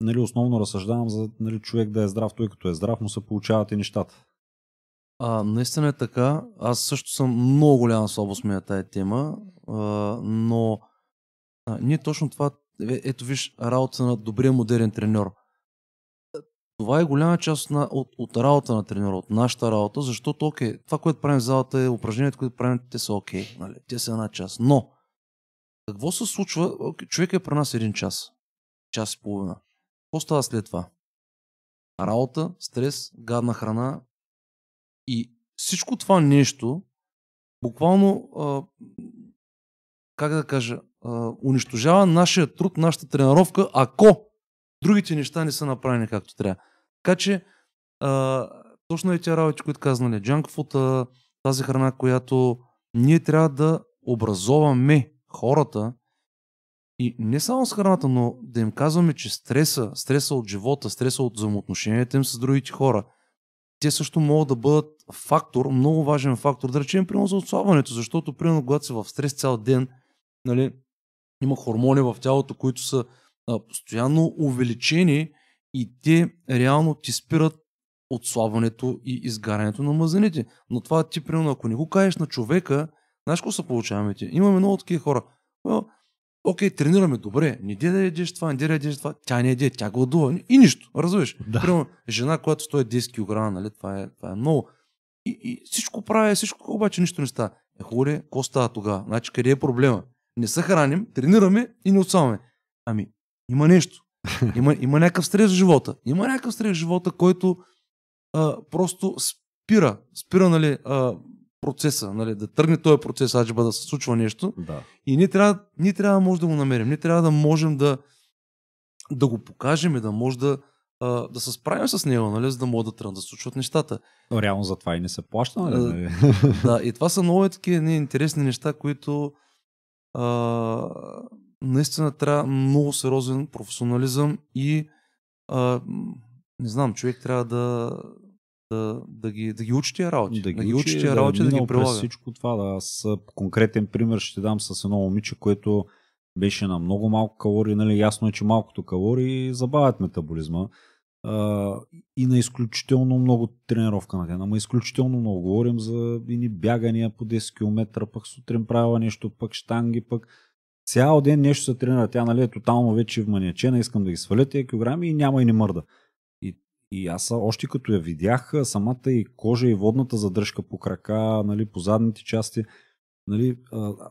нали, основно разсъждавам за нали, човек да е здрав, той като е здрав му се получават и нещата. А, наистина е така. Аз също съм много голяма слабост ми на е тая тема, а, но а, ние точно това, е, ето виж работа на добрия модерен треньор. Е, това е голяма част на, от, от работа на треньора, от нашата работа, защото окей, това, което правим в залата е упражнението, което правим, те са окей, нали? те са една част. Но, какво се случва? Човек е при нас един час, час и половина. Какво става след това? Работа, стрес, гадна храна и всичко това нещо буквално, а, как да кажа, а, унищожава нашия труд, нашата тренировка, ако другите неща не са направени както трябва. Така че, а, точно е тя работи, които казнали. Джанкфута, тази храна, която ние трябва да образоваме хората, и не само с храната, но да им казваме, че стреса, стреса от живота, стреса от взаимоотношенията им с другите хора, те също могат да бъдат фактор, много важен фактор, да речем, примерно за отслабването, защото, примерно, когато си в стрес цял ден, нали, има хормони в тялото, които са а, постоянно увеличени и те реално ти спират отслабването и изгарянето на мазените. Но това ти, примерно, ако не го кажеш на човека, знаеш какво се получаваме ти? Имаме много такива хора окей, тренираме добре, не де да ядеш това, не де да ядеш това, тя не яде, тя гладува и нищо, разбираш. Да. Примерно, жена, която стои 10 кг, нали, това е, това е много. И, и всичко прави, всичко, обаче нищо не става. Е, хубаво е? какво става тогава? Значи, къде е проблема? Не се храним, тренираме и не отсаваме. Ами, има нещо. *laughs* Има, има някакъв стрес в живота. Има някакъв стрес в живота, който а, просто спира, спира нали, а, процеса, нали, да тръгне този процес, аджиба да се случва нещо. Да. И ние трябва, ние трябва да можем да го намерим. Ние трябва да можем да, да го покажем и да може да, да се справим с него, нали, за да могат да трябва да случват нещата. Но реално за това и не се плаща, нали? Да, *laughs* да, и това са много такива не, интересни неща, които а, наистина трябва много сериозен професионализъм и а, не знам, човек трябва да, да, да, ги, да ги учи тия работи. Да ги, да ги учи тия да работи, да, да ги прилага. всичко това, да. Аз конкретен пример ще дам с едно момиче, което беше на много малко калории, нали, ясно е, че малкото калории забавят метаболизма а, и на изключително много тренировка на ден. Ама изключително много говорим за ини бягания по 10 км, пък сутрин правила нещо, пък штанги, пък цял ден нещо се тренира. Тя нали, е тотално вече вманячена, искам да ги сваля тия килограми и няма и не мърда и аз още като я видях, самата и кожа и водната задръжка по крака, нали, по задните части, нали,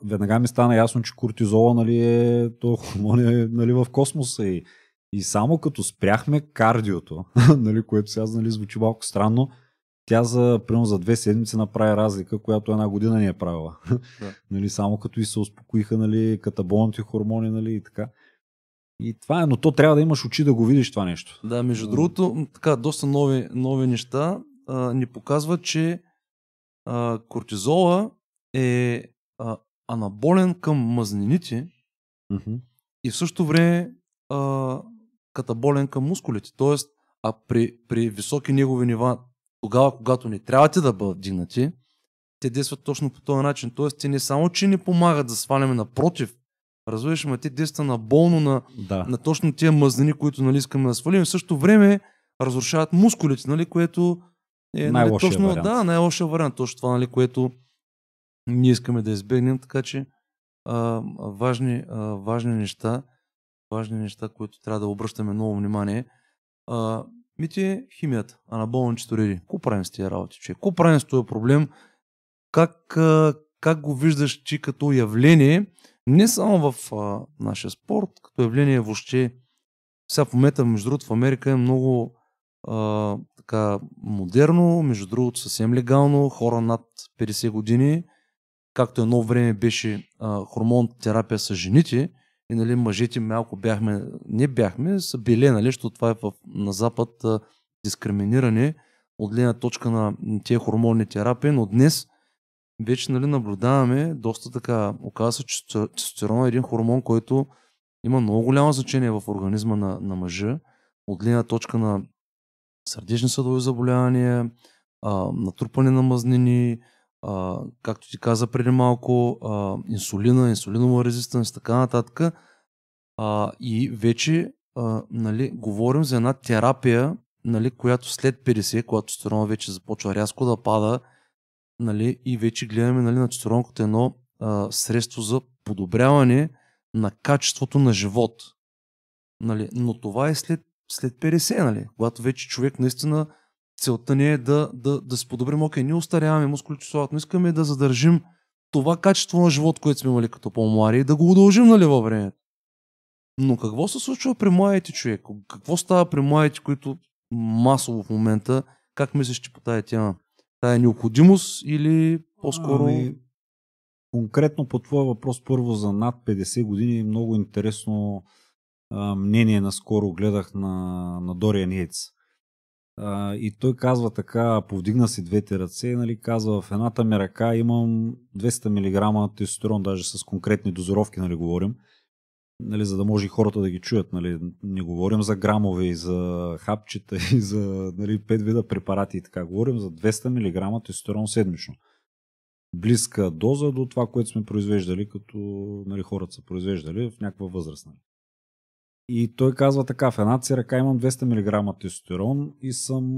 веднага ми стана ясно, че кортизола нали, е, то хормон е нали, в космоса и, и само като спряхме кардиото, *laughs* нали, което сега нали, звучи малко странно, тя за, примерно, за две седмици направи разлика, която една година ни е правила. *laughs* Да. нали, само като и се успокоиха нали, катаболните хормони нали, и така. И това е, но то трябва да имаш очи да го видиш това нещо. Да, между другото, така, доста нови, нови неща а, ни показват, че а, кортизола е а, анаболен към мазнините mm-hmm. и в същото време а, катаболен към мускулите. Тоест, а при, при високи негови нива, тогава, когато не трябва да бъдат дигнати, те действат точно по този начин. Тоест, те не само, че не помагат да сваляме напротив, Разбираш, ма те деста на болно на, да. на точно тия мазнини, които нали, искаме да свалим. В същото време разрушават мускулите, нали, което е нали, точно, вариант. Да, най-лошия вариант. Точно това, нали, което ние искаме да избегнем, така че а, важни, а, важни неща, важни неща, които трябва да обръщаме много внимание. А, мите химията, анаболни четореди. Ко правим с тия работи, че? Ко правим с този проблем? Как, а, как го виждаш ти като явление? Не само в а, нашия спорт, като явление въобще. Сега в момента, между другото, в Америка е много а, така модерно, между другото съвсем легално, хора над 50 години, както едно време беше а, хормон терапия с жените, и нали, мъжете малко бяхме, не бяхме, са били, нали, защото това е в, на Запад а, дискриминиране от гледна точка на тези хормонни терапии, но днес вече нали, наблюдаваме доста така, оказва се, че тестостерон е един хормон, който има много голямо значение в организма на, на мъжа, от гледна точка на сърдечни съдови заболявания, а, натрупане на мазнини, а, както ти каза преди малко, а, инсулина, инсулинова резистенс, така нататък. А, и вече а, нали, говорим за една терапия, нали, която след 50, когато тестостерона вече започва рязко да пада, нали, и вече гледаме нали, на Цицерон едно а, средство за подобряване на качеството на живот. Нали, но това е след, след 50, нали, когато вече човек наистина целта не е да, да, да се подобрим. Окей, ние устаряваме мускулите, но искаме да задържим това качество на живот, което сме имали като по-млади и да го удължим нали, във времето. Но какво се случва при младите човек? Какво става при младите, които масово в момента, как мислиш че по тази тема? тая е, необходимост или по-скоро... Ами, конкретно по твой въпрос, първо за над 50 години, е много интересно а, мнение наскоро гледах на, на Дориан Йейтс. и той казва така, повдигна си двете ръце, нали, казва в едната ми ръка имам 200 мг тестостерон, даже с конкретни дозировки нали, говорим нали, за да може и хората да ги чуят. Нали. Не говорим за грамове и за хапчета и за нали, 5 вида препарати и така. Говорим за 200 мг тестостерон седмично. Близка доза до това, което сме произвеждали, като нали, хората са произвеждали в някаква възраст. Нали. И той казва така, в една си ръка имам 200 мг тестостерон и съм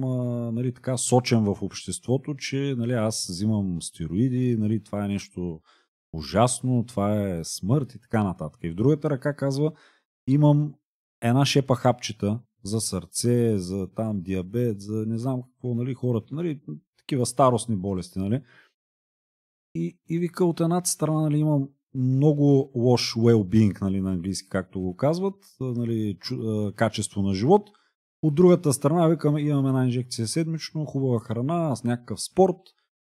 нали, така сочен в обществото, че нали, аз взимам стероиди, нали, това е нещо ужасно, това е смърт и така нататък. И в другата ръка казва, имам една шепа хапчета за сърце, за там диабет, за не знам какво, нали, хората, нали, такива старостни болести, нали. И, и вика, от едната страна, нали, имам много лош well-being, нали, на английски, както го казват, нали, чу, качество на живот. От другата страна, викам, имам една инжекция седмично, хубава храна, с някакъв спорт,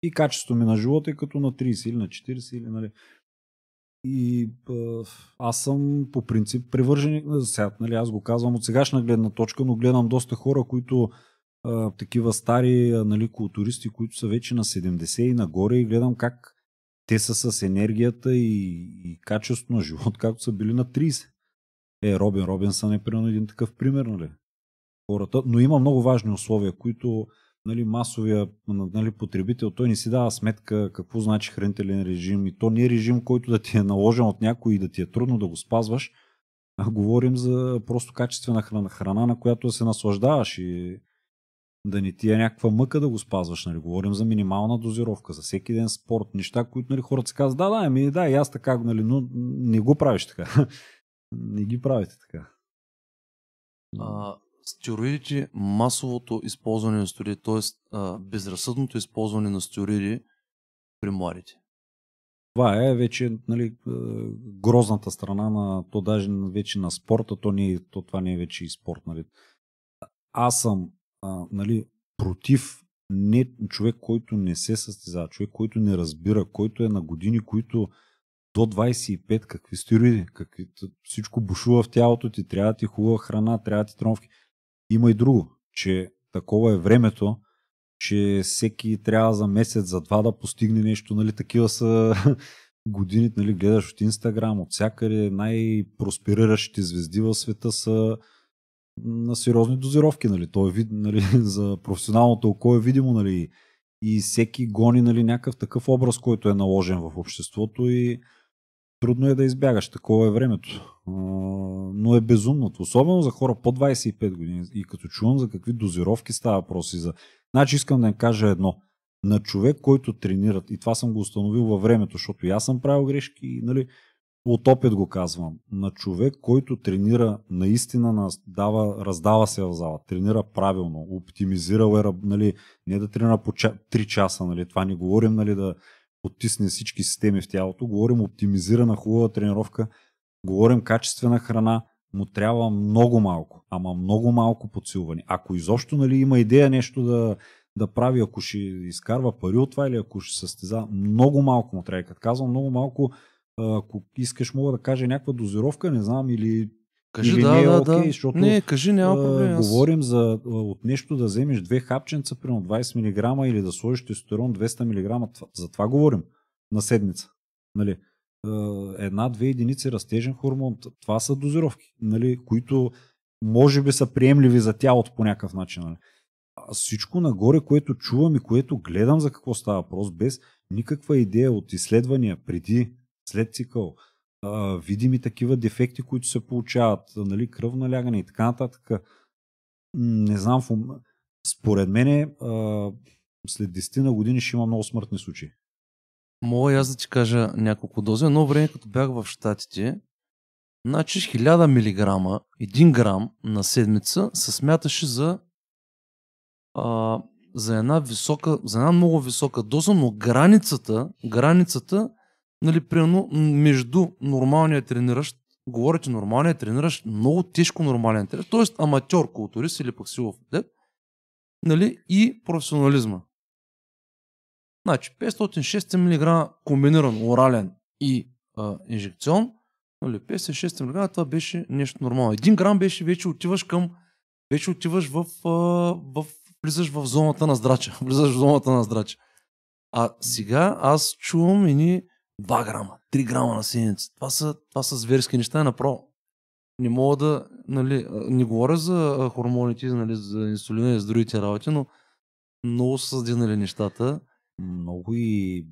и качеството ми на живота е като на 30 или на 40 или нали. И аз съм по принцип привърженик на сега, нали, аз го казвам от сегашна гледна точка, но гледам доста хора, които а, такива стари нали, културисти, които са вече на 70 и нагоре и гледам как те са с енергията и, и качеството на живот, както са били на 30. Е, Робин Робинсън е примерно един такъв пример, нали? Хората, но има много важни условия, които нали, масовия нали, потребител, той не си дава сметка какво значи хранителен режим и то не е режим, който да ти е наложен от някой и да ти е трудно да го спазваш, а говорим за просто качествена храна, храна на която да се наслаждаваш и да не ти е някаква мъка да го спазваш. Нали? Говорим за минимална дозировка, за всеки ден спорт, неща, които нали, хората се казват, да, да, ами да, и аз така, нали, но не го правиш така. *laughs* не ги правите така. А, стероидите, масовото използване на стероиди, т.е. безразсъдното използване на стероиди при младите. Това е вече нали, грозната страна на то даже вече на спорта, то, не, е, то това не е вече и спорт. Нали. Аз съм а, нали, против не, човек, който не се състезава, човек, който не разбира, който е на години, които до 25, какви стероиди, какви, всичко бушува в тялото ти, трябва да ти хубава храна, трябва да ти тромки. Има и друго, че такова е времето, че всеки трябва за месец, за два да постигне нещо. Нали, такива са *laughs* годините, нали, гледаш от Инстаграм, от всякъде най-проспериращите звезди в света са на сериозни дозировки. Нали. То е вид, нали, *laughs* за професионалното око е видимо. Нали. И всеки гони нали, някакъв такъв образ, който е наложен в обществото и трудно е да избягаш. Такова е времето. Но е безумното. Особено за хора по 25 години. И като чувам за какви дозировки става въпрос и за... Значи искам да им кажа едно. На човек, който тренират, и това съм го установил във времето, защото и аз съм правил грешки, и, нали, от опит го казвам, на човек, който тренира наистина, дава, раздава се в зала, тренира правилно, оптимизирал е, нали, не да тренира по 3 часа, нали, това не говорим нали, да потисне всички системи в тялото. Говорим оптимизирана хубава тренировка, говорим качествена храна, му трябва много малко, ама много малко подсилване. Ако изобщо нали, има идея нещо да, да прави, ако ще изкарва пари от това или ако ще състеза, много малко му трябва. Като казвам много малко, ако искаш, мога да кажа някаква дозировка, не знам, или Кажи, Или да, не е да, окей, да. защото не, кажи, няма проблем, аз... говорим за от нещо да вземеш две хапченца, примерно 20 мг или да сложиш тестостерон 200 мг. За това говорим на седмица. Нали? Една-две единици растежен хормон. Това са дозировки, нали? които може би са приемливи за тялото по някакъв начин. Нали? А всичко нагоре, което чувам и което гледам за какво става въпрос, без никаква идея от изследвания преди, след цикъл, видими такива дефекти, които се получават, нали, кръвно налягане и така нататък. Не знам, според мен след 10 на години ще има много смъртни случаи. Мога и аз да ти кажа няколко дози. Едно време, като бях в Штатите, значи 1000 мг, 1 грам на седмица се смяташе за, а, за една висока, за една много висока доза, но границата, границата нали, примерно, между нормалния трениращ, говоря, че нормалният трениращ, много тежко нормален трениращ, т.е. аматьор културист или пък силов атлет, нали, и професионализма. Значи 506 мг комбиниран орален и а, инжекцион, нали, 506 мг това беше нещо нормално. Един грам беше вече отиваш към, вече отиваш в, а, в влизаш в зоната на здрача. *laughs* влизаш в зоната на здрача. А сега аз чувам и ни 2 грама, 3 грама на синец. Това са, това са зверски неща, направо. Не мога да, нали, не говоря за хормоните, нали, за инсулина и за другите работи, но много са съдинали нещата. Много и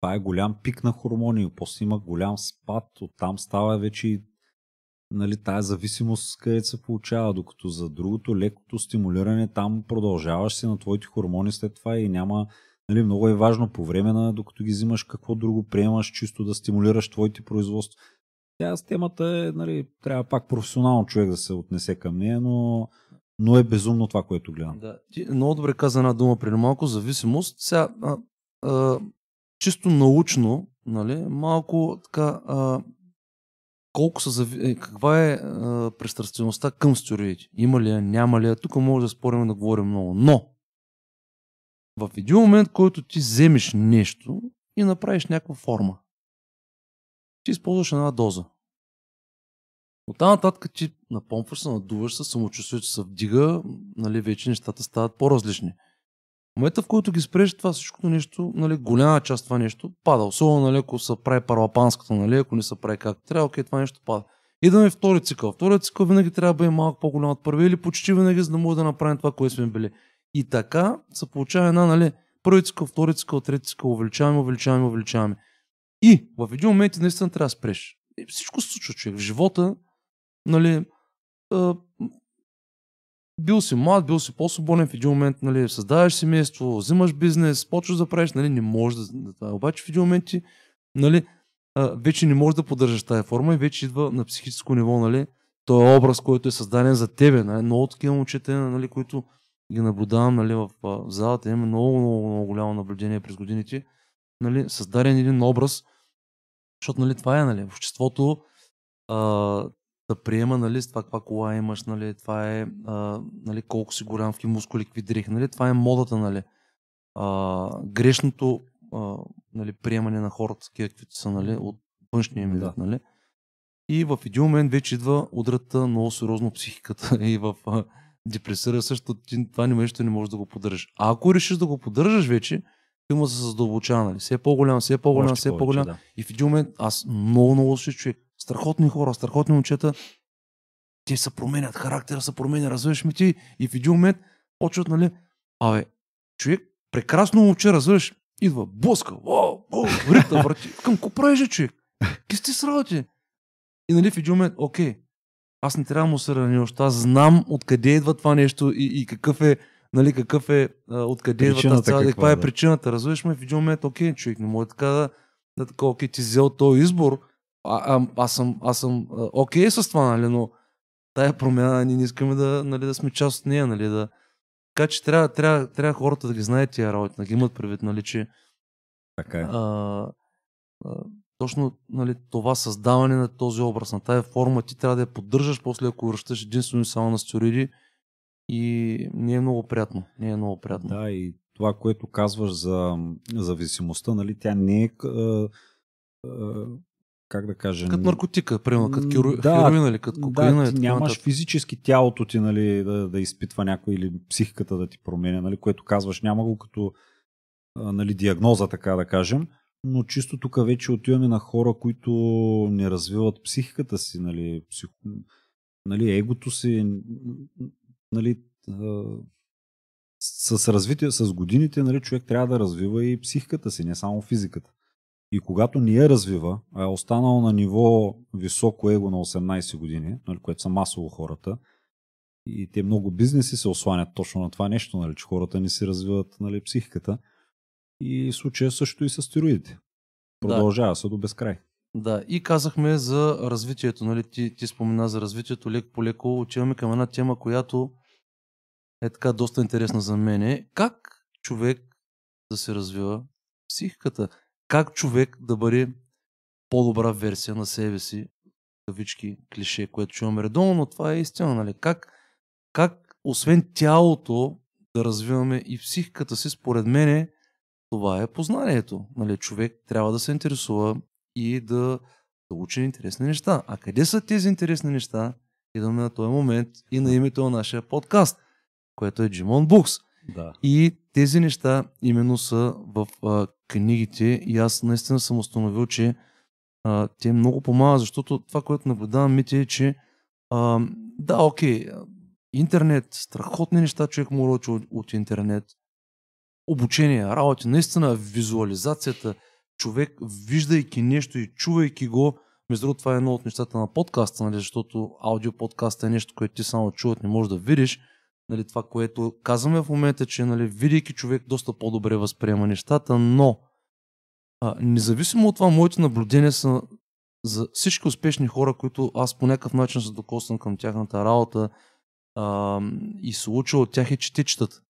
това е голям пик на хормони, после има голям спад, оттам става вече нали, тая зависимост където се получава, докато за другото лекото стимулиране там продължаваш си на твоите хормони след това и няма Нали, много е важно по време на, докато ги взимаш, какво друго приемаш, чисто да стимулираш твоите производства. Тя с темата е, нали, трябва пак професионално човек да се отнесе към нея, но, но е безумно това, което гледам. Да. Ти много добре каза една дума преди малко, зависимост. Сега, а, а, чисто научно, нали, малко така, а, колко са зави... Е, каква е а, пристрастеността към стероидите? Има ли я, няма ли я? Тук може да спорим да говорим много. Но, в един момент, който ти вземеш нещо и направиш някаква форма, ти използваш една доза. От там нататък ти напомпваш се, надуваш се, самочувствието се вдига, нали, вече нещата стават по-различни. В момента, в който ги спреш, това всичкото нещо, нали, голяма част това нещо пада. Особено, нали, ако се прави парлапанската, нали, ако не се прави както трябва, окей, това нещо пада. Идваме втори цикъл. Вторият цикъл винаги трябва да бъде малко по-голям от първи или почти винаги, за да мога да направим това, което сме били. И така се получава една, нали, първи цикъл, втори цикъл, трети цикъл, увеличаваме, увеличаваме, увеличаваме. И в един момент наистина трябва да спреш. И всичко се случва, човек. В живота, нали, а, бил си млад, бил си по-свободен, в един момент нали, създаваш семейство, взимаш бизнес, почваш да правиш, нали, не можеш да, да е. Обаче в един момент ти, нали, а, вече не можеш да поддържаш тази форма и вече идва на психическо ниво, нали, той е образ, който е създаден за тебе. Нали, от такива момчета, нали, които ги наблюдавам нали, в, в залата, имаме много, много, много голямо наблюдение през годините, нали, създаден един образ, защото нали, това е нали, обществото а, да приема нали, това каква кола имаш, нали, това е а, нали, колко си голям, какви мускули, какви дрехи, нали, това е модата. Нали. А, грешното а, нали, приемане на хората, такива каквито са нали, от външния ми вид. Нали. И в един момент вече идва удрата много сериозно психиката *laughs* и в депресира също, ти това нещо не можеш да го поддържаш. А ако решиш да го поддържаш вече, филма се задълбочава, нали? Все по-голям, все по-голям, все по-голям. Да. И в един момент аз много, много се чуя. Страхотни хора, страхотни момчета, те се променят, характера се променя, развиваш ми ти и в един момент почват, нали, абе, човек, прекрасно момче, развиваш, идва, блъска, врита, врати, към какво правиш, човек? Кисти сработи! И нали в един момент, окей, аз не трябва да му се рани още. Аз знам откъде идва това нещо и, и какъв е, нали, какъв е, откъде идва тази цялата, каква е е, да. е причината. Разбираш ме в един момент, окей, човек не може така да, да така, окей, ти взел този избор, а, а, аз съм, аз съм а, окей с това, нали, но тая промяна, ние не искаме да, нали, да сме част от нея, нали, да... Така че трябва, трябва, трябва хората да ги знаят тия работи, да ги имат предвид, нали, че... Така е. А, а, точно нали, това създаване на този образ, на тази форма, ти трябва да я поддържаш после, ако връщаш единствено и само на стероиди и не е много приятно. Не е много приятно. Да, и това, което казваш за зависимостта, нали, тя не е, е, е как да кажа... Като наркотика, примерно, като хероин да, или като кокаина. Да, ти нямаш нататък. физически тялото ти нали, да, да изпитва някой или психиката да ти променя, нали, което казваш, няма го като нали, диагноза, така да кажем но чисто тук вече отиваме на хора, които не развиват психиката си, нали, псих... нали егото си, нали, с развитие, с годините, нали, човек трябва да развива и психиката си, не само физиката. И когато не я развива, а е останал на ниво високо его на 18 години, нали, което са масово хората, и те много бизнеси се осланят точно на това нещо, нали, че хората не си развиват нали, психиката – и случая също и с стероидите. Продължава да. се до безкрай. Да, и казахме за развитието, нали? Ти, ти спомена за развитието, лек по леко отиваме към една тема, която е така доста интересна за мен. Как човек да се развива психиката? Как човек да бъде по-добра версия на себе си? Кавички, клише, което чуваме редовно, но това е истина, нали? Как, как освен тялото да развиваме и психиката си, според мен това е познанието. Нали, човек трябва да се интересува и да, да учи интересни неща. А къде са тези интересни неща? Идваме на този момент и на името на нашия подкаст, което е Джимон Букс. Да. И тези неща именно са в а, книгите и аз наистина съм установил, че а, те много помага, защото това, което наблюдавам, мити е, че а, да, окей, интернет, страхотни неща човек му рочи от, от интернет, обучение, работи. Наистина визуализацията, човек виждайки нещо и чувайки го, между другото това е едно от нещата на подкаста, нали, защото аудиоподкаст е нещо, което ти само чуват не можеш да видиш. Нали, това, което казваме в момента, е, че нали, видейки човек доста по-добре възприема нещата, но а, независимо от това, моите наблюдения са за всички успешни хора, които аз по някакъв начин се докосна към тяхната работа а, и се уча от тях е, че те четат.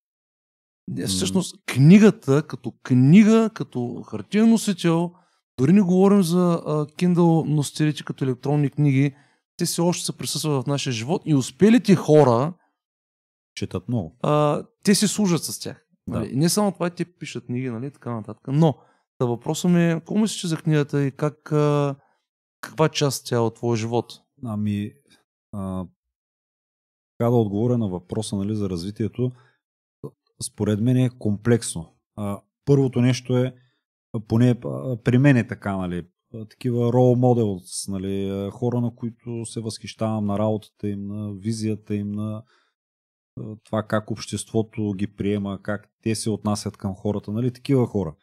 Не, всъщност книгата, като книга, като хартиен носител, дори не говорим за Kindle носителите като електронни книги, те все още се присъстват в нашия живот и успелите хора четат много. А, те си служат с тях. Да. Нали? Не само това, те пишат книги, нали, така нататък. Но, да въпросът ми е, какво мислиш за книгата и как, а, каква част тя е от твоя живот? Ами, а, така да отговоря на въпроса нали, за развитието според мен е комплексно. Първото нещо е, поне при мен е така, нали, такива рол models, нали, хора, на които се възхищавам на работата им, на визията им, на това как обществото ги приема, как те се отнасят към хората, нали, такива хора.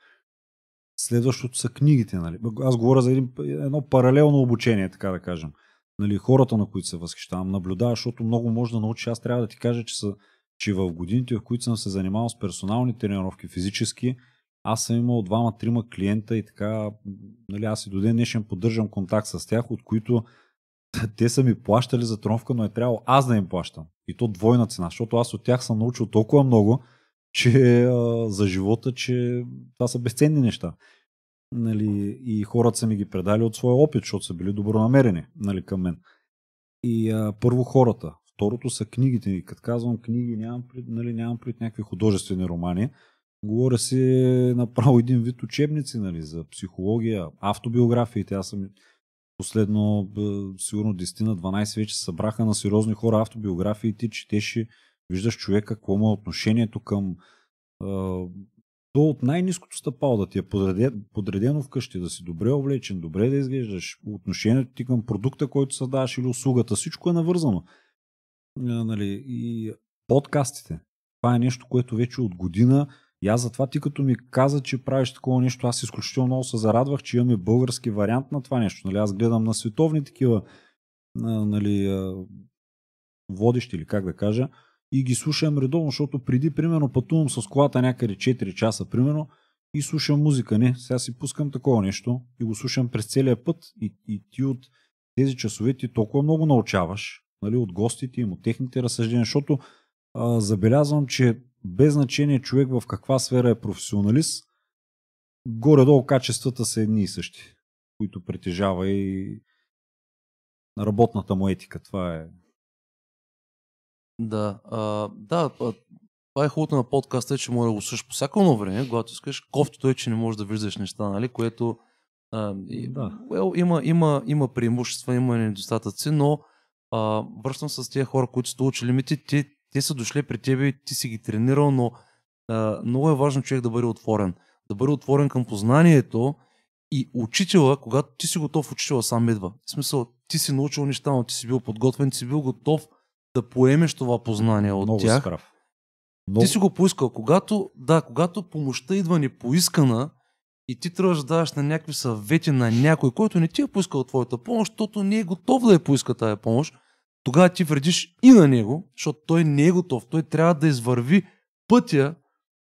Следващото са книгите, нали. Аз говоря за един, едно паралелно обучение, така да кажем. Нали, хората, на които се възхищавам, наблюдаваш, защото много може да научи, Аз трябва да ти кажа, че са че в годините, в които съм се занимавал с персонални тренировки физически, аз съм имал двама-трима клиента и така, нали, аз и до ден днешен поддържам контакт с тях, от които *laughs* те са ми плащали за тренировка, но е трябвало аз да им плащам. И то двойна цена, защото аз от тях съм научил толкова много, *laughs* че за живота, че това са безценни неща. Нали, и хората са ми ги предали от своя опит, защото са били добронамерени нали, към мен. И а, първо хората, Второто са книгите. ни. като казвам книги, нямам пред, нали, нямам пред някакви художествени романи. Говоря си направо един вид учебници нали, за психология, автобиографиите. Аз съм последно, сигурно 10 на 12 вече събраха на сериозни хора автобиографии. Ти четеше, виждаш човека, какво му е отношението към то от най-низкото стъпало да ти е подредено, подредено вкъщи, да си добре облечен, добре да изглеждаш, отношението ти към продукта, който създаваш или услугата, всичко е навързано нали, и подкастите. Това е нещо, което вече от година и аз затова ти като ми каза, че правиш такова нещо, аз изключително много се зарадвах, че имаме български вариант на това нещо. Нали, аз гледам на световни такива нали, водещи или как да кажа и ги слушам редовно, защото преди, примерно, пътувам с колата някъде 4 часа, примерно, и слушам музика. Не, сега си пускам такова нещо и го слушам през целия път и, и ти от тези часове ти толкова много научаваш, нали, от гостите им, от техните разсъждения, защото а, забелязвам, че без значение човек в каква сфера е професионалист, горе-долу качествата са едни и същи, които притежава и работната му етика. Това е. Да, а, да, това е хубавото на подкаста, че може да го слушаш по всяко едно време, когато искаш. Кофтото е, че не можеш да виждаш неща, нали? което а, да. well, има, има, има преимущества, има недостатъци, но а, връщам с тези хора, които са учили лимити, те, те са дошли при тебе и ти си ги тренирал, но а, много е важно човек да бъде отворен. Да бъде отворен към познанието и учителя, когато ти си готов, учителя сам идва. В смисъл, ти си научил неща, но ти си бил подготвен, ти си бил готов да поемеш това познание от много тях. Много... Ти си го поискал. Когато, да, когато помощта идва непоискана, и ти трябва да даваш на някакви съвети на някой, който не ти е поискал твоята помощ, защото не е готов да я поиска тая помощ, тогава ти вредиш и на него, защото той не е готов. Той трябва да извърви пътя,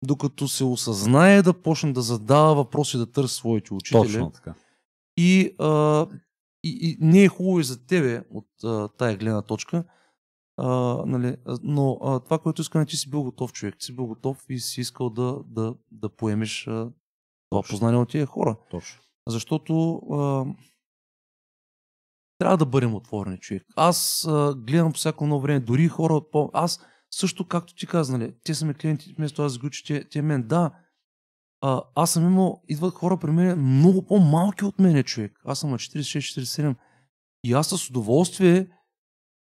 докато се осъзнае да почне да задава въпроси, да търси своите учители. Точно така. И, а, и, и не е хубаво и за тебе от а, тая гледна точка, а, нали, но а, това, което искам, е, си бил готов човек, Ти си бил готов и си искал да, да, да поемеш това познание от тия хора. Точно. Защото а, трябва да бъдем отворени, човек. Аз а, гледам по всяко едно време, дори хора, от по... аз също, както ти каза, нали, те са ми клиенти, вместо аз ги те, те мен. Да, а, аз съм имал, идват хора при мен много по-малки от мене, човек. Аз съм на 46-47. И аз с удоволствие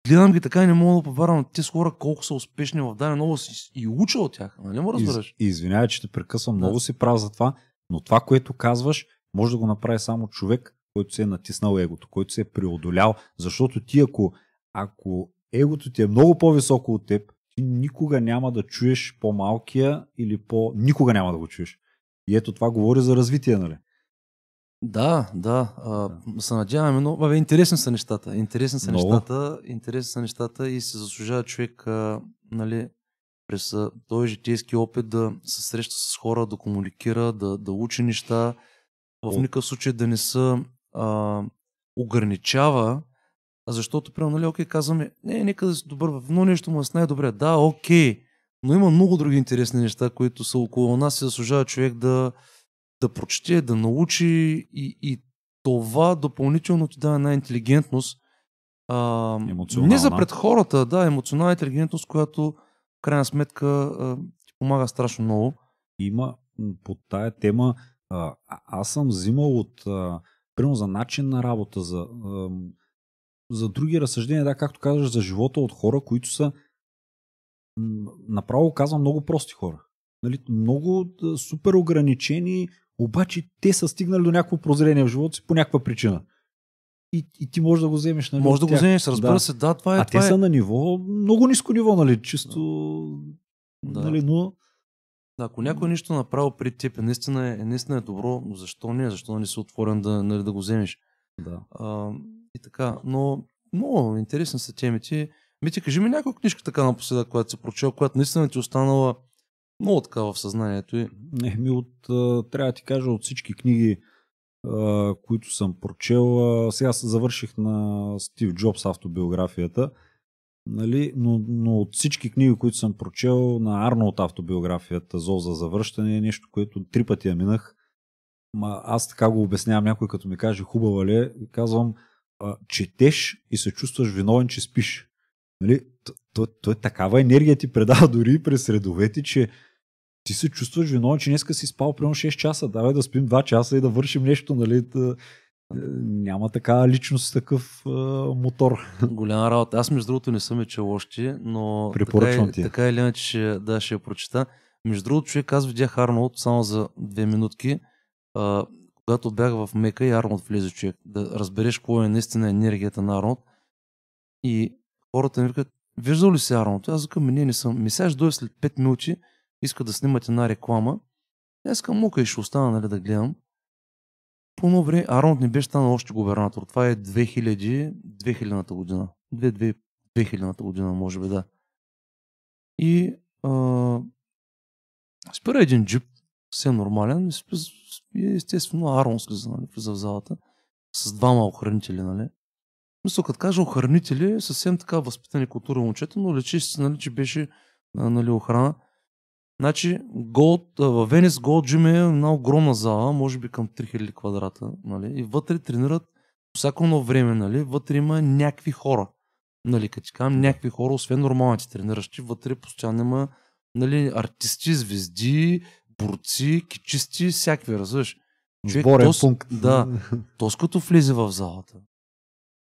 гледам ги така и не мога да повярвам те с хора колко са успешни в дадена област и уча от тях. Нали му разбираш? Из, извинявай, че те прекъсвам. Да. Много си прав за това. Но това, което казваш, може да го направи само човек, който се е натиснал егото, който се е преодолял. Защото ти, ако, ако егото ти е много по-високо от теб, ти никога няма да чуеш по-малкия или по... Никога няма да го чуеш. И ето това говори за развитие, нали? Да, да. А, да. се надяваме, но бе, интересни са нещата. Интересни са много. нещата, интересни са нещата и се заслужава човек а, нали, през този житейски опит да се среща с хора, да комуникира, да, да учи неща. В никакъв случай да не се а, ограничава, защото, примерно, нали, окей, казваме, не, нека да си добър в едно нещо, му е с най-добре. Да, окей, но има много други интересни неща, които са около нас и заслужава човек да, да прочете, да научи и, и това допълнително ти дава една интелигентност. А, не за пред хората, да, емоционална интелигентност, която крайна сметка ти помага страшно много. Има по тая тема, а, аз съм взимал от, а, примерно за начин на работа, за, а, за други разсъждения, да, както казваш, за живота от хора, които са, направо казвам, много прости хора. Нали, много супер ограничени, обаче те са стигнали до някакво прозрение в живота си по някаква причина и, и ти можеш да го вземеш. Нали, може да го вземеш, разбира да. се, да, това е. А това те е... са на ниво, много ниско ниво, нали, чисто. Да. Нали, но... Да, ако някой е нещо направи при теб, е наистина е-, е, наистина е добро, но защо не? Защо не си отворен да, нали, да го вземеш? Да. А, и така, но много интересни са темите. Ми ти кажи ми някоя книжка така напоследък, която си прочел, която наистина ти останала много така в съзнанието. Не, ми от, трябва да ти кажа от всички книги, които съм прочел. Сега завърших на Стив Джобс автобиографията. Нали? Но, но от всички книги, които съм прочел, на Арнолд автобиографията Зол за завръщане е нещо, което три пъти я минах. Ма аз така го обяснявам някой, като ми каже хубава ли е, казвам четеш и се чувстваш виновен, че спиш. Нали? Той, той такава енергия ти предава дори през редовете, че ти се чувстваш виновен, че днеска си спал примерно 6 часа, давай да спим 2 часа и да вършим нещо, нали? Да, е, няма така личност, такъв а, е, мотор. Голяма работа. Аз между другото не съм я чел още, но Препоръчвам така, е- ти. така или иначе ще, да, ще я прочета. Между другото, човек, аз видях Арнолд само за две минутки. А, когато бях в Мека и Арнолд влезе човек, да разбереш какво е наистина енергията на Арнолд. И хората ми викат, виждал ли си Арнолд? Аз казвам, не, не съм. Мисляш, дойде след 5 минути иска да снимат една реклама. Днес към мука и ще остана нали, да гледам. По едно време Аронт не беше станал още губернатор. Това е 2000, 2000-та година. 2000-та година, може би, да. И а, спира един джип, все нормален. И естествено Арон слиза, нали, влиза в залата с двама охранители, нали. Мисля, като кажа охранители, съвсем така възпитани култура момчета, но лечи се, нали, че беше нали, охрана. Значи, Gold, в Венес Gold Gym е една огромна зала, може би към 3000 квадрата, нали? И вътре тренират всяко едно време, нали? Вътре има някакви хора. Нали, като казвам, някакви хора, освен нормалните трениращи, вътре постоянно има нали, артисти, звезди, борци, кичисти, всякакви, разбираш. Сборен тос, пункт. Да, тос като влезе в залата.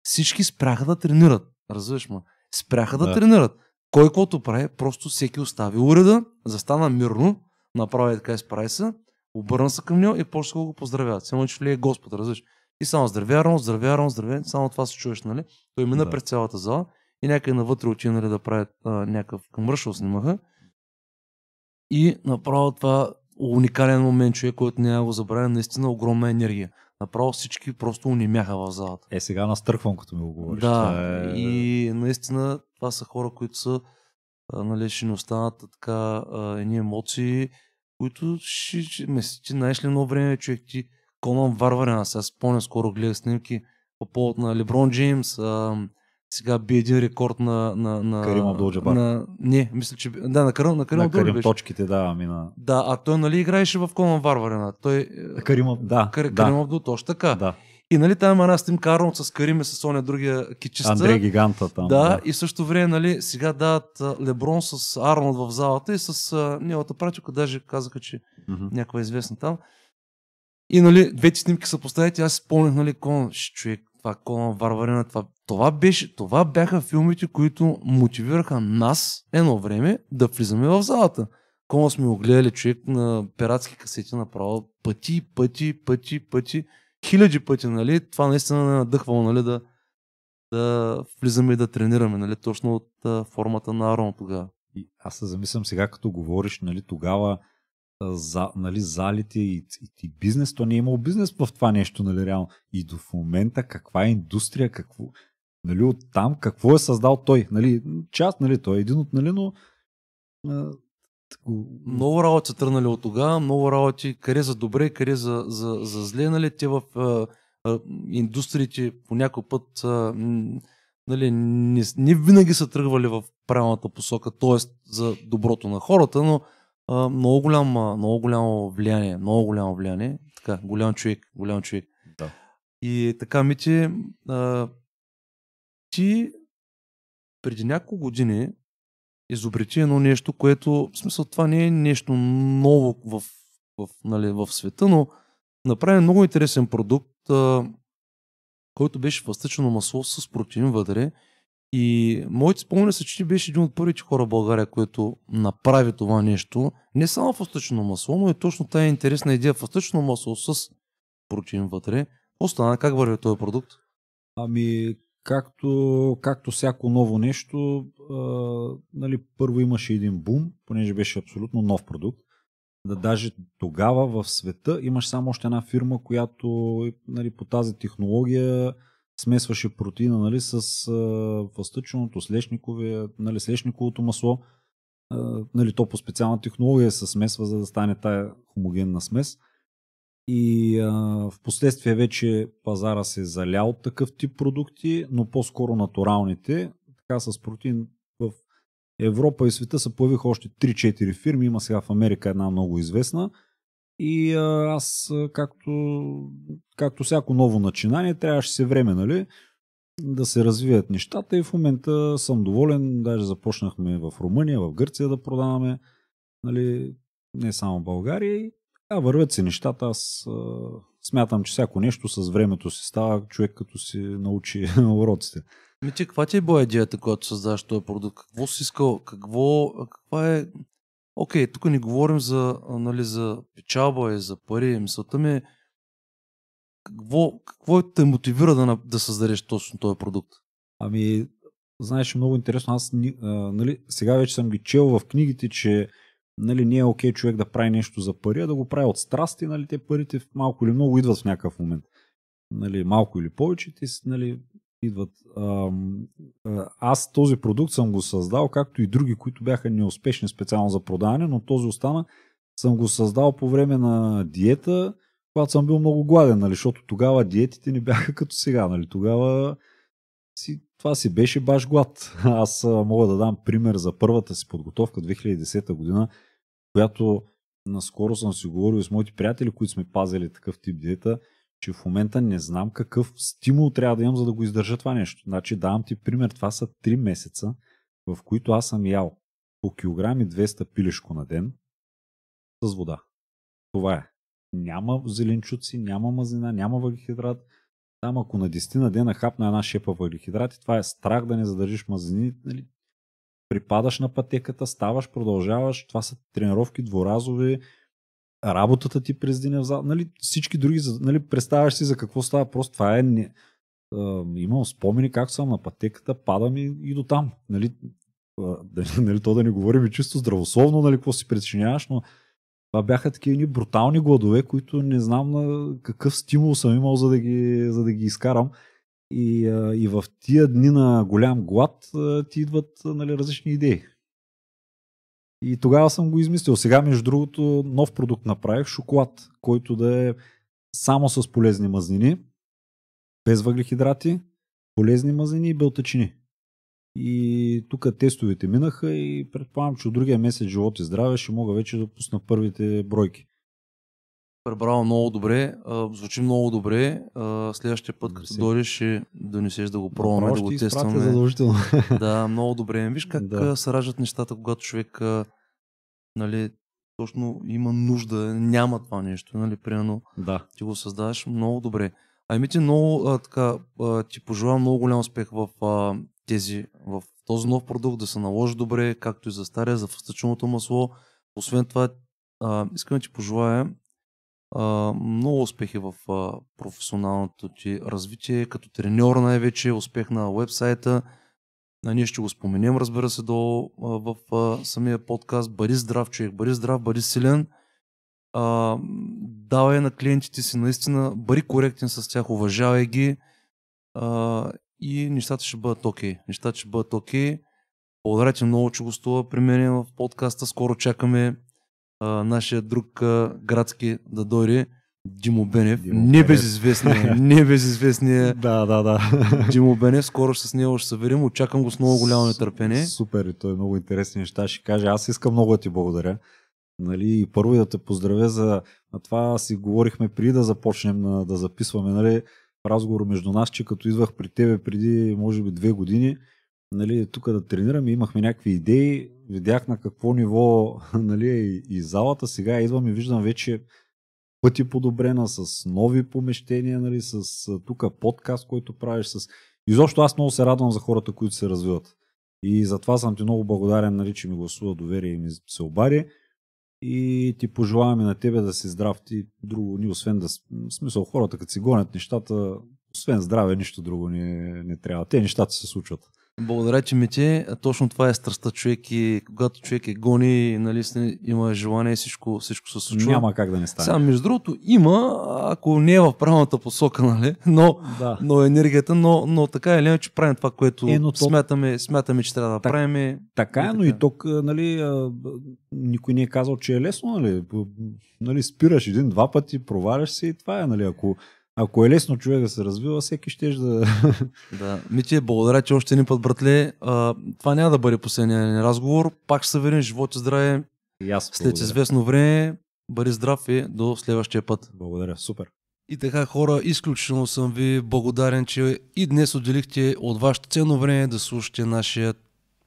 Всички спряха да тренират, разбираш ма. Спряха да, да тренират. Кой каквото прави, просто всеки остави уреда, застана мирно, направи така изправи се, обърна се към него и почва да го поздравяват. Само че ли е Господ, разбираш. И само здравя, здравярно, здравя, само това се чуеш, нали? Той мина да. през цялата зала и някъде навътре нали, да правят а, някакъв мръшъл снимаха. И направо това уникален момент, човек, който няма го забравя, наистина огромна енергия. Направо всички просто унимяха в залата. Е, сега настърхвам, като ми го говориш. Да, е... и наистина това са хора, които са нали, ще ни останат така едни емоции, които ще, ще мисля, ти знаеш ли едно време, човек ти Конан Варварен, аз сега спомня, скоро гледах снимки по повод на Леброн Джеймс, а, сега би един рекорд на... на, на Карим Абдулджабар. На, не, мисля, че... Да, на Карим, на Карим, на Карим точките, да, мина. Да, а той нали играеше в Конан Варварена. Той... Карим, да. Кар, да. Карим Абдул, точно така. Да. И нали там една снимка Арнолд с Кариме с оня другия кичиста. Андрей Гиганта там. Да, да, и също време нали, сега дават Леброн с Арнолд в залата и с неговата прачка, даже казаха, че mm-hmm. някаква е известна там. И нали, двете снимки са поставени, аз спомнях, нали, Кон, човек, това Конан Варварина, това, това, беше, това бяха филмите, които мотивираха нас едно време да влизаме в залата. Конан сме огледали човек на пиратски касети направо пъти, пъти, пъти, пъти. пъти хиляди пъти, нали, това наистина не е надъхвало нали, да, да влизаме и да тренираме, нали, точно от а, формата на Арон тогава. И аз се замислям сега, като говориш, нали, тогава за, нали, залите и, и, и бизнес, то не е имал бизнес в това нещо, нали, реално. И до в момента каква е индустрия, какво, нали, от там, какво е създал той, нали, част, нали, той е един от, нали, но го, много работи са тръгнали от тогава, много работи, къде за добре, къде за, за, за зле, нали, те в а, а, индустриите по някой път а, нали, не, не винаги са тръгвали в правилната посока, т.е. за доброто на хората, но а, много, голямо, много голямо влияние, много голямо влияние, така, голям човек, голям човек. Да. И така, Мити, а, ти преди няколко години изобрети едно нещо, което в смисъл това не е нещо ново в, в, нали, в света, но направи много интересен продукт, а, който беше възтъчено масло с протеин вътре. И моите спомня са, че ти беше един от първите хора в България, който направи това нещо. Не само въстъчно масло, но и точно тая интересна идея. Въстъчно масло с протеин вътре. Остана, как върви този продукт? Ами, както, както всяко ново нещо, а, нали, първо имаше един бум, понеже беше абсолютно нов продукт. Да даже тогава в света имаш само още една фирма, която нали, по тази технология смесваше протеина нали, с а, въстъченото, слешникове, нали, лешниковото масло. А, нали, то по специална технология се смесва, за да стане тая хомогенна смес и а, в последствие вече пазара се е залял от такъв тип продукти, но по-скоро натуралните. Така с протеин в Европа и света се появиха още 3-4 фирми. Има сега в Америка една много известна. И а, аз, както, както всяко ново начинание, трябваше се време, нали, да се развият нещата и в момента съм доволен. Даже започнахме в Румъния, в Гърция да продаваме, нали, не само в България. И да, вървят си нещата. Аз а, смятам, че всяко нещо с времето си става, човек като си научи *laughs* уроците. Ми ти, каква ти е била идеята, която създаваш този продукт? Какво си искал? Какво, каква е... Окей, okay, тук не говорим за, нали, за печалба и за пари. Мисълта ми е какво, какво е, те мотивира да, да създадеш точно този продукт? Ами, знаеш, много интересно. Аз, нали, сега вече съм ги чел в книгите, че нали, не е окей okay човек да прави нещо за пари, а да го прави от страсти, нали, те парите малко или много идват в някакъв момент. Нали, малко или повече, те нали, идват. А, аз този продукт съм го създал, както и други, които бяха неуспешни специално за продаване, но този остана. Съм го създал по време на диета, когато съм бил много гладен, нали, защото тогава диетите не бяха като сега. Нали, тогава си, това си беше баш глад. *laughs* Аз мога да дам пример за първата си подготовка 2010 година която наскоро съм си говорил с моите приятели, които сме пазили такъв тип диета, че в момента не знам какъв стимул трябва да имам, за да го издържа това нещо. Значи давам ти пример, това са 3 месеца, в които аз съм ял по килограми 200 пилешко на ден с вода. Това е. Няма зеленчуци, няма мазнина, няма въглехидрат. Там ако на 10 на ден хапна една шепа въглехидрати, това е страх да не задържиш мазнини. Нали? припадаш на пътеката, ставаш, продължаваш, това са тренировки дворазови, работата ти през деня в зал, нали, всички други, нали, представяш си за какво става, просто това е, не, е имам спомени как съм на пътеката, падам и, и до там, нали, а, *laughs* нали, то да не говорим и чисто здравословно, нали, какво си причиняваш, но това бяха такива едни брутални гладове, които не знам на какъв стимул съм имал за да ги, за да ги изкарам. И, а, и в тия дни на голям глад а, ти идват а, нали, различни идеи. И тогава съм го измислил. Сега, между другото, нов продукт направих шоколад, който да е само с полезни мазнини, без въглехидрати, полезни мазнини и белтъчини. И тук тестовете минаха и предполагам, че от другия месец живот и здраве ще мога вече да пусна първите бройки. Пребрава много добре, звучи много добре. следващия път, като дойдеш, ще донесеш да го пробваме, да го тестваме. задължително. *laughs* Да, много добре. Виж как да. се раждат нещата, когато човек нали, точно има нужда, няма това нещо, нали, примерно да. ти го създаваш много добре. Ами ти много, а, така, а, ти пожелавам много голям успех в а, тези, в този нов продукт, да се наложи добре, както и за стария, за фъстъченото масло. Освен това, а, искам да ти пожелая а, много успехи в а, професионалното ти развитие, като треньор най-вече, успех на вебсайта. А ние ще го споменем, разбира се, долу а, в а, самия подкаст. Бъди здрав, човек, бъди здрав, бъди силен. А, давай на клиентите си наистина, бъди коректен с тях, уважавай ги а, и нещата ще бъдат окей. Okay. Нещата ще бъдат окей. Okay. Благодаря ти много, че гостува при мен в подкаста. Скоро чакаме а, нашия друг а, градски да дойде Димо Бенев, Димо не безизвестния, не безизвестния *laughs* да, да, да. *laughs* Димо Бенев, скоро с него ще се видим, очаквам го с много голямо нетърпение. Супер, и той е много интересни неща ще каже, аз искам много да ти благодаря. Нали, и първо да те поздравя за на това си говорихме преди да започнем на, да записваме нали, разговор между нас, че като идвах при тебе преди може би две години, нали, тук да тренираме, имахме някакви идеи, видях на какво ниво *laughs* нали, и, е и залата. Сега идвам и виждам вече пъти подобрена с нови помещения, нали, с тук подкаст, който правиш. С... Изобщо аз много се радвам за хората, които се развиват. И затова съм ти много благодарен, нали, че ми гласува доверие и ми се обади. И ти пожелаваме на тебе да си здрав. Ти друго ни, освен да... В смисъл, хората, като си гонят нещата, освен здраве, нищо друго не, не трябва. Те нещата се случват. Благодаря, че мете. Точно това е страстта човек и когато човек е гони, нали, има желание, всичко, всичко се случва. Няма как да не стане. Сега, между другото, има, ако не е в правилната посока, нали, но, да. но енергията, но, но така е, че правим това, което е, то... смятаме, смятаме, че трябва да так, правим. Така е, но и тук, нали, никой не е казал, че е лесно, нали, нали спираш един-два пъти, проваляш се и това е, нали, ако ако е лесно човек да се развива, всеки ще е, да... *laughs* да. Мити, благодаря ти още един път, братле. А, това няма да бъде последния ни разговор. Пак ще се видим, живот и здраве. И аз След известно време, бъди здрав и до следващия път. Благодаря, супер. И така, хора, изключително съм ви благодарен, че и днес отделихте от вашето ценно време да слушате нашия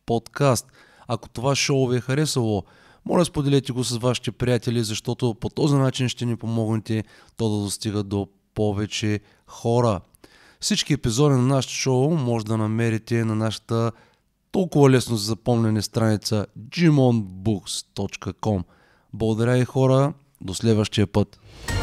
подкаст. Ако това шоу ви е харесало, моля споделете го с вашите приятели, защото по този начин ще ни помогнете то да достига до повече хора. Всички епизоди на нашето шоу може да намерите на нашата толкова лесно за запомнене страница gimonbooks.com. Благодаря ви хора, до следващия път!